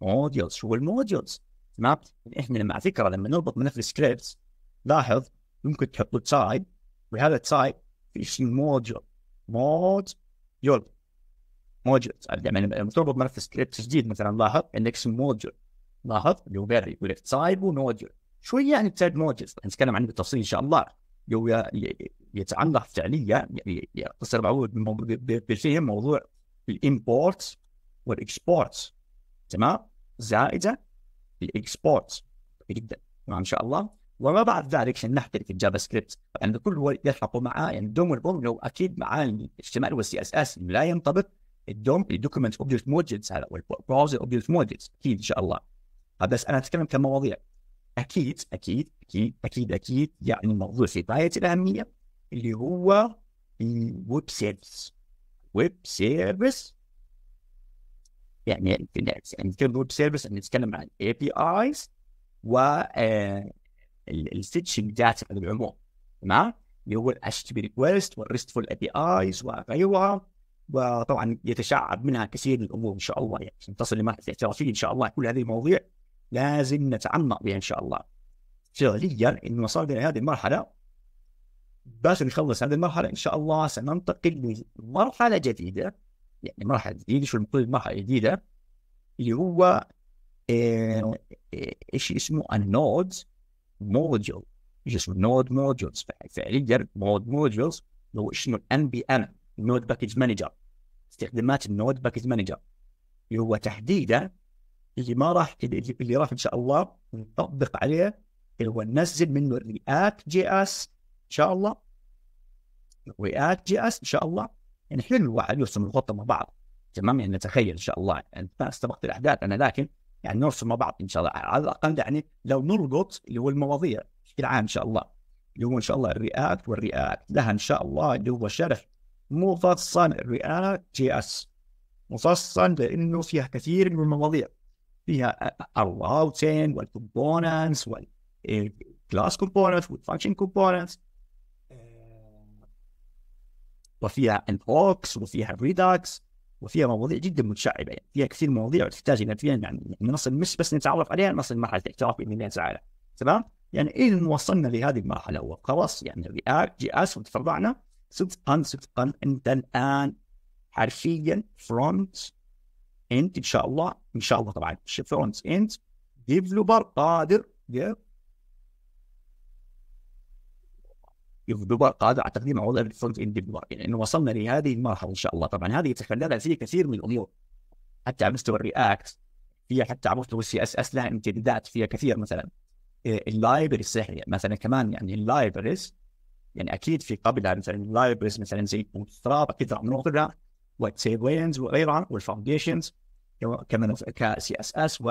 موديولز شو الموديولز تمام احنا لما على فكره لما نربط ملف السكريبت لاحظ يمكن تحط له تايب وهذا التايب في اسمه موديول مود يول موجود يعني لما تربط ملف جديد مثلا لاحظ عندك اسم لاحظ اللي هو بيري يقول لك تايب ونوديول شو يعني تايب موديول؟ نتكلم عنه بالتفصيل ان شاء الله هو يتعلق فعليا يعني يقتصر بعود بالفهم موضوع الامبورت والاكسبورت تمام زائده الاكسبورت جدا تمام ان شاء الله وما بعد ذلك عشان نحترف الجافا سكريبت يعني كل يلحقوا معاه يعني الدوم والبوم لو اكيد معاه الاشتمال والسي اس اس لا ينطبق الدوم الدوكيمنت اوبجكت مودجلز هذا والبراوزر اوبجكت مودجلز اكيد ان شاء الله بس انا اتكلم كمواضيع اكيد اكيد اكيد اكيد اكيد يعني موضوع في غايه الاهميه اللي هو الويب سيرفيس ويب سيرفيس يعني يعني ويب سيرفيس نتكلم عن اي بي ايز و آه الستشنج داتا بالعموم تمام اللي هو الاتش تي بي ريكويست والريستفول اي بي ايز وغيرها وطبعا يتشعب منها كثير من الامور ان شاء الله يعني عشان تصل لمرحله الاحترافيه ان شاء الله كل هذه المواضيع لازم نتعمق بها ان شاء الله. فعليا انه وصلنا هذه المرحله بس نخلص هذه المرحله ان شاء الله سننتقل لمرحله جديده يعني مرحله جديده شو المقصود مرحله جديده اللي هو آه، آه، ايش اسمه النودز موديول جسم اسمه نود موديولز فعليا نود موديولز هو شنو الان بي ام نود باكج مانجر استخدامات النود باكج مانجر اللي هو تحديدا اللي ما راح اللي راح ان شاء الله نطبق عليه اللي هو ننزل منه رياكت جي اس ان شاء الله رياكت جي اس ان شاء الله يعني حلو الواحد يرسم الخطه مع بعض تمام يعني نتخيل ان شاء الله يعني ما استبقت الاحداث انا لكن يعني نرسم مع بعض ان شاء الله على الاقل يعني لو نربط اللي هو المواضيع بشكل عام ان شاء الله اللي هو ان شاء الله الرياكت والرياكت لها ان شاء الله اللي هو شرح مفصل الرياكت جي اس مفصل لانه فيها كثير من المواضيع فيها الراوتين والكومبوننتس والكلاس كومبوننتس والفانكشن كومبوننتس آه. وفيها الاوكس وفيها الريدكس وفيها مواضيع جدا متشعبه يعني فيها كثير مواضيع وتحتاج الى فيها يعني, يعني نصل مش بس نتعرف عليها نصل مرحله الاعتراف باذن الله تعالى تمام يعني اذا وصلنا لهذه المرحله وخلاص يعني رياكت جي اس وتفرعنا صدقا صدقا انت الان حرفيا فرونت انت ان شاء الله ان شاء الله طبعا فرونت انت ديفلوبر قادر يفضل قادر على تقديم عروض الفرونت اند ديفلوبر يعني انه وصلنا لهذه المرحله ان شاء الله طبعا هذه يتخللها فيه كثير من الامور حتى على مستوى الرياكت فيها حتى على مستوى السي اس اس لها امتدادات فيها كثير مثلا آه، اللايبرري السحريه مثلا كمان يعني اللايبرز يعني اكيد في قبلها مثلا اللايبرز مثلا زي ستراب اكيد راح عملوها وتيل وينز وغيرها والفاونديشنز كمان كسي اس اس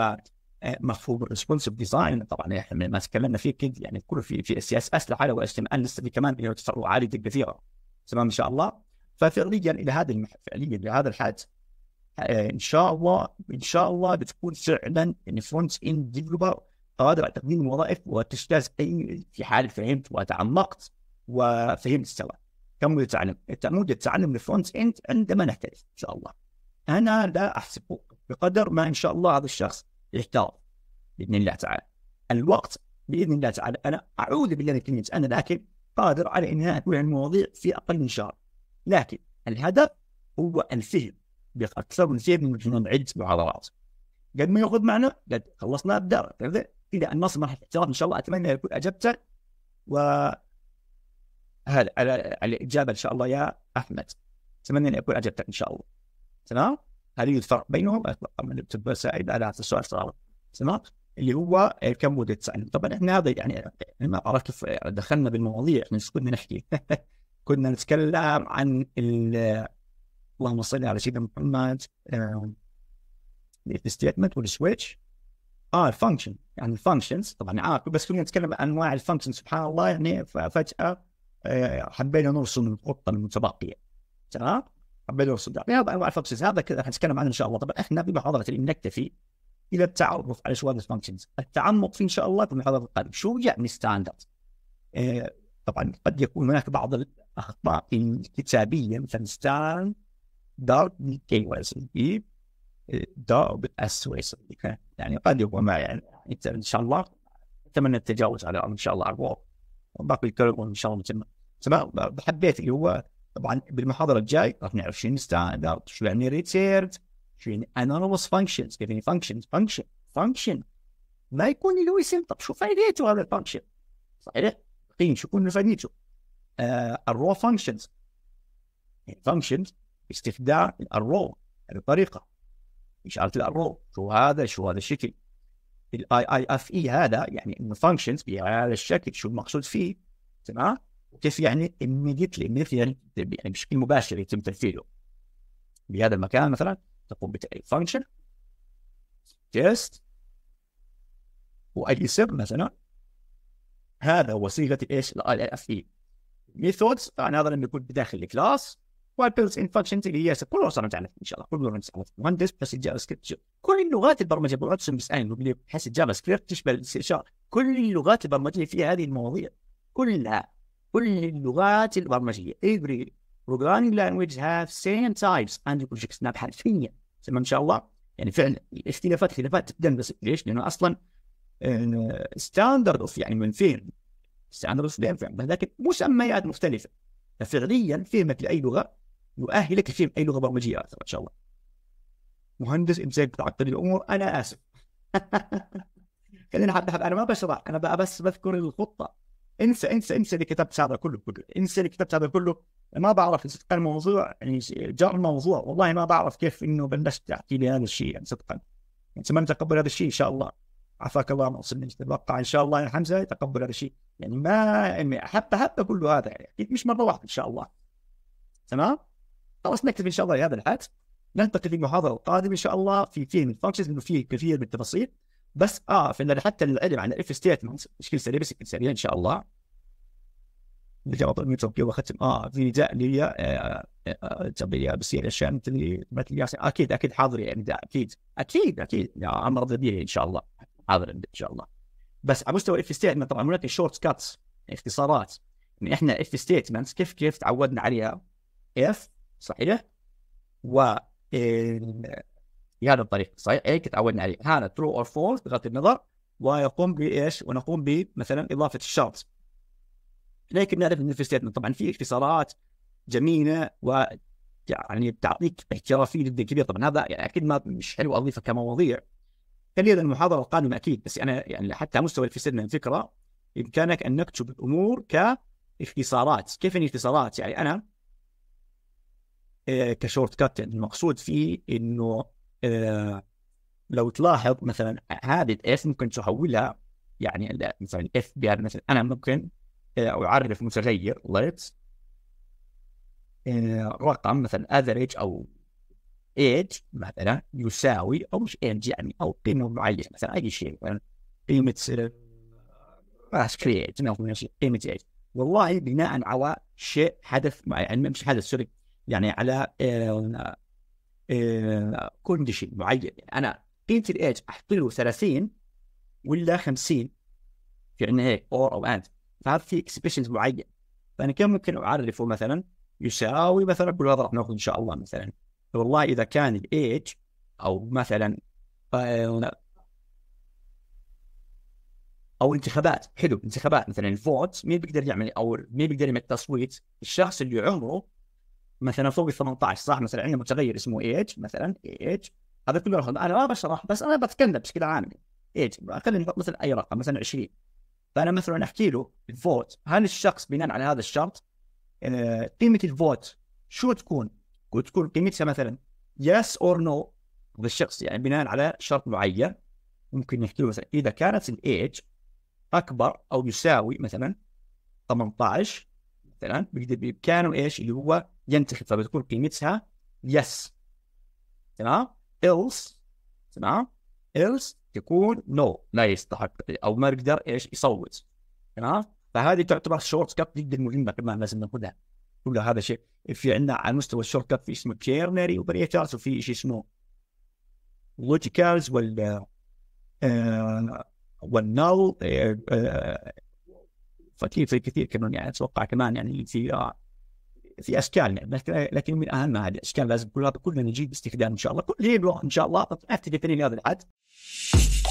مفهوم الريسبونسيف ديزاين طبعا احنا ما تكلمنا فيه كده يعني كله في في اس اسلحه لو واس ام ال لسه في كمان عالي عاليه كثيره تمام ان شاء الله ففعليا الى هذا المح... فعليا الى هذا الحد آه، ان شاء الله ان شاء الله بتكون فعلا يعني فرونت اند ديفلوبر قادر على تقديم الوظائف وتجتاز اي في حال فهمت وتعمقت وفهمت سوا كم تعلم؟ تعلم التعلم الفرونت اند عندما نختلف ان شاء الله انا لا احسبه بقدر ما ان شاء الله هذا الشخص يحتار باذن الله تعالى الوقت باذن الله تعالى انا اعوذ بالله من كلمه انا لكن قادر على انهاء كل المواضيع في اقل من شهر لكن الهدف هو الفهم باكثر من فهم من جنون عده محاضرات قد ما ياخذ معنا قد خلصنا ابدا الى ان نصل مرحله الاحتراف ان شاء الله اتمنى يكون اجبت و هذا على الاجابه ان شاء الله يا احمد اتمنى ان اكون اجبتك ان شاء الله تمام هل يوجد فرق بينهم؟ اتوقع من التبه سائد على هذا السؤال صراحه تمام؟ اللي هو كم مده تعلم؟ طبعا احنا هذا يعني ما عرفت كيف دخلنا بالمواضيع احنا ايش كنا نحكي؟ كنا نتكلم عن اللهم صل على سيدنا محمد الستيتمنت والسويتش اه الفانكشن آه، يعني الفانكشنز طبعا عارف بس كنا نتكلم عن انواع الفانكشن سبحان الله يعني فجاه آه، حبينا نرسم الخطه المتبقيه تمام الصداع صدام هذا الفوكسز هذا كذا حنتكلم عنه ان شاء الله طبعا احنا بمحاضره اليوم نكتفي الى التعرف على شو هذه الفانكشنز التعمق في ان شاء الله في المحاضره القادمه شو يعني ستاندرد آه، طبعا قد يكون هناك بعض الاخطاء الكتابيه مثلا ستاند دارك كي وي دارب اس يعني قد يكون ما يعني ان شاء الله اتمنى التجاوز على ان شاء الله على باقي الكلام ان شاء الله تمام حبيت اللي هو طبعا بالمحاضره الجاي راح نعرف شنو ستاندرد شو يعني ريتيرد شو يعني انونيمس فانكشنز كيف يعني فانكشن فانكشن فانكشن ما يكون له اسم طب شو فائدته هذا الفانكشن صحيح قيم شو يكون فائدته آه، الرو فانكشنز فانكشنز استخدام الرو الطريقه يعني اشاره الرو شو هذا شو هذا الشكل الاي اي اف اي هذا يعني انه فانكشنز بهذا الشكل شو المقصود فيه تمام كيف يعني؟ immediately immediately يعني, يعني بشكل مباشر يتم تنفيذه. بهذا المكان مثلا تقوم بتأليف فانكشن تيست سب مثلا هذا هو صيغه ايش؟ ال اف اي ميثودز طبعا هذا لما يكون بداخل الكلاس والبيرز ان فانكشن اللي هي كلها صارت نتعلم ان شاء الله كلها نتعلم مهندس بس الجافا سكريبت كل لغات البرمجه بروتسم بس انا بحس الجافا سكريبت تشبه السي شارب كل لغات البرمجه فيها هذه المواضيع كلها كل اللغات البرمجيه every programming language have same types and projects نبحث نعم، حرفيا زعما ان شاء الله يعني فعلا الاختلافات اختلافات جدا بس ليش؟ لانه اصلا ستاندرد آه، اوف يعني من فين ستاندرد اوف لكن مسميات مختلفه ففعليا فهمك لاي لغه يؤهلك لفهم اي لغه برمجيه اخرى ان شاء الله مهندس امساك تعقد الامور انا اسف خلينا حبه انا ما بشرح انا بس بذكر الخطه انسى انسى انسى اللي كتبت هذا كله كله انسى اللي كتبت هذا كله ما بعرف صدقا الموضوع يعني جاء الموضوع والله ما بعرف كيف انه بلشت تحكي لي هذا الشيء يعني صدقا انت يعني ما تقبل هذا الشيء ان شاء الله عفاك الله ما وصلني اتوقع ان شاء الله يا حمزه يتقبل هذا الشيء يعني ما يعني حتى حتى كل هذا يعني اكيد مش مره واحده ان شاء الله تمام خلاص نكتب ان شاء الله لهذا الحد نلتقي في المحاضره القادمه ان شاء الله في فيلم من فانكشنز انه فيه كثير من التفاصيل بس اه في حتى العلم عن الاف ستيتمنت بشكل سريع بس سريع ان شاء الله جربت الميتر كيو واختم اه في نداء آه، آه، آه، يعني لي تبي بصير اشياء مثل مثل ياسين اكيد اكيد حاضر يعني ده اكيد اكيد اكيد يا عمر ضدي ان شاء الله حاضر ان شاء الله بس على مستوى الاف ستيتمنت طبعا هناك شورت كاتس اختصارات يعني احنا اف ستيتمنت كيف كيف تعودنا عليها اف صحيح و بهذا الطريق صحيح اي تعودنا عليه هذا ترو اور فولس بغض النظر ويقوم بايش ونقوم بمثلا اضافه الشرط لكن نعرف ان في ستيتمنت طبعا في اختصارات جميله و يعني تعطيك احترافيه جدا كبيره طبعا هذا يعني اكيد ما مش حلو اضيفه كمواضيع خلينا المحاضره القادمه اكيد بس يعني انا يعني حتى مستوى في ستيتمنت الفكره بامكانك ان نكتب الامور كاختصارات كيف يعني اختصارات يعني انا إيه، كشورت كات المقصود فيه انه آه، لو تلاحظ مثلا هذه الاف ممكن تحولها يعني مثلا الاف بهذا مثلا انا ممكن آه، اعرف متغير ليت آه، رقم مثلا افريج او ايج مثلا يساوي او مش ايج يعني او قيمه معينه مثلا اي شيء مثلا قيمه راس كريت قيمه ايج والله بناء على شيء حدث يعني مش حدث سوري يعني على كونديشن آه، معين انا قيمه الايدج احط له 30 ولا 50 في عندنا هيك اور او اند فهذا في اكسبشنز معين فانا كم ممكن اعرفه مثلا يساوي مثلا كل هذا راح ناخذ ان شاء الله مثلا والله اذا كان الايدج او مثلا آه، او انتخابات حلو انتخابات مثلا الفوت مين بيقدر يعمل او مين بيقدر يعمل تصويت الشخص اللي عمره مثلا فوق ال 18 صح مثلا عندنا متغير اسمه ايج مثلا ايج هذا كله رقم انا ما بشرح بس انا بتكلم بشكل عام ايج خلينا نحط مثلا اي رقم مثلا 20 فانا مثلا احكي له الفوت هل الشخص بناء على هذا الشرط آه، قيمه الفوت شو تكون؟ وتكون قيمتها مثلا يس اور نو للشخص يعني بناء على شرط معين ممكن نحكي له مثلا اذا كانت الايج اكبر او يساوي مثلا 18 مثلا بيقدر بامكانه ايش اللي هو ينتخب فبتكون قيمتها يس تمام ايلس تمام ايلس تكون نو no. لا يستحق او ما يقدر ايش يصوت تمام فهذه تعتبر شورت كات جدا مهمه كمان لازم ناخذها كل هذا شيء في عندنا على مستوى الشورت كات في اسمه تشيرنري وبريتشارز وفي شيء اسمه لوجيكالز وال آه، والنال فكيف في كثير كمان يعني اتوقع كمان يعني في في اشكال يعني لكن من اهم هذه الاشكال لازم كلها كلنا نجيب استخدام ان شاء الله كل يوم ان شاء الله في هذا الحد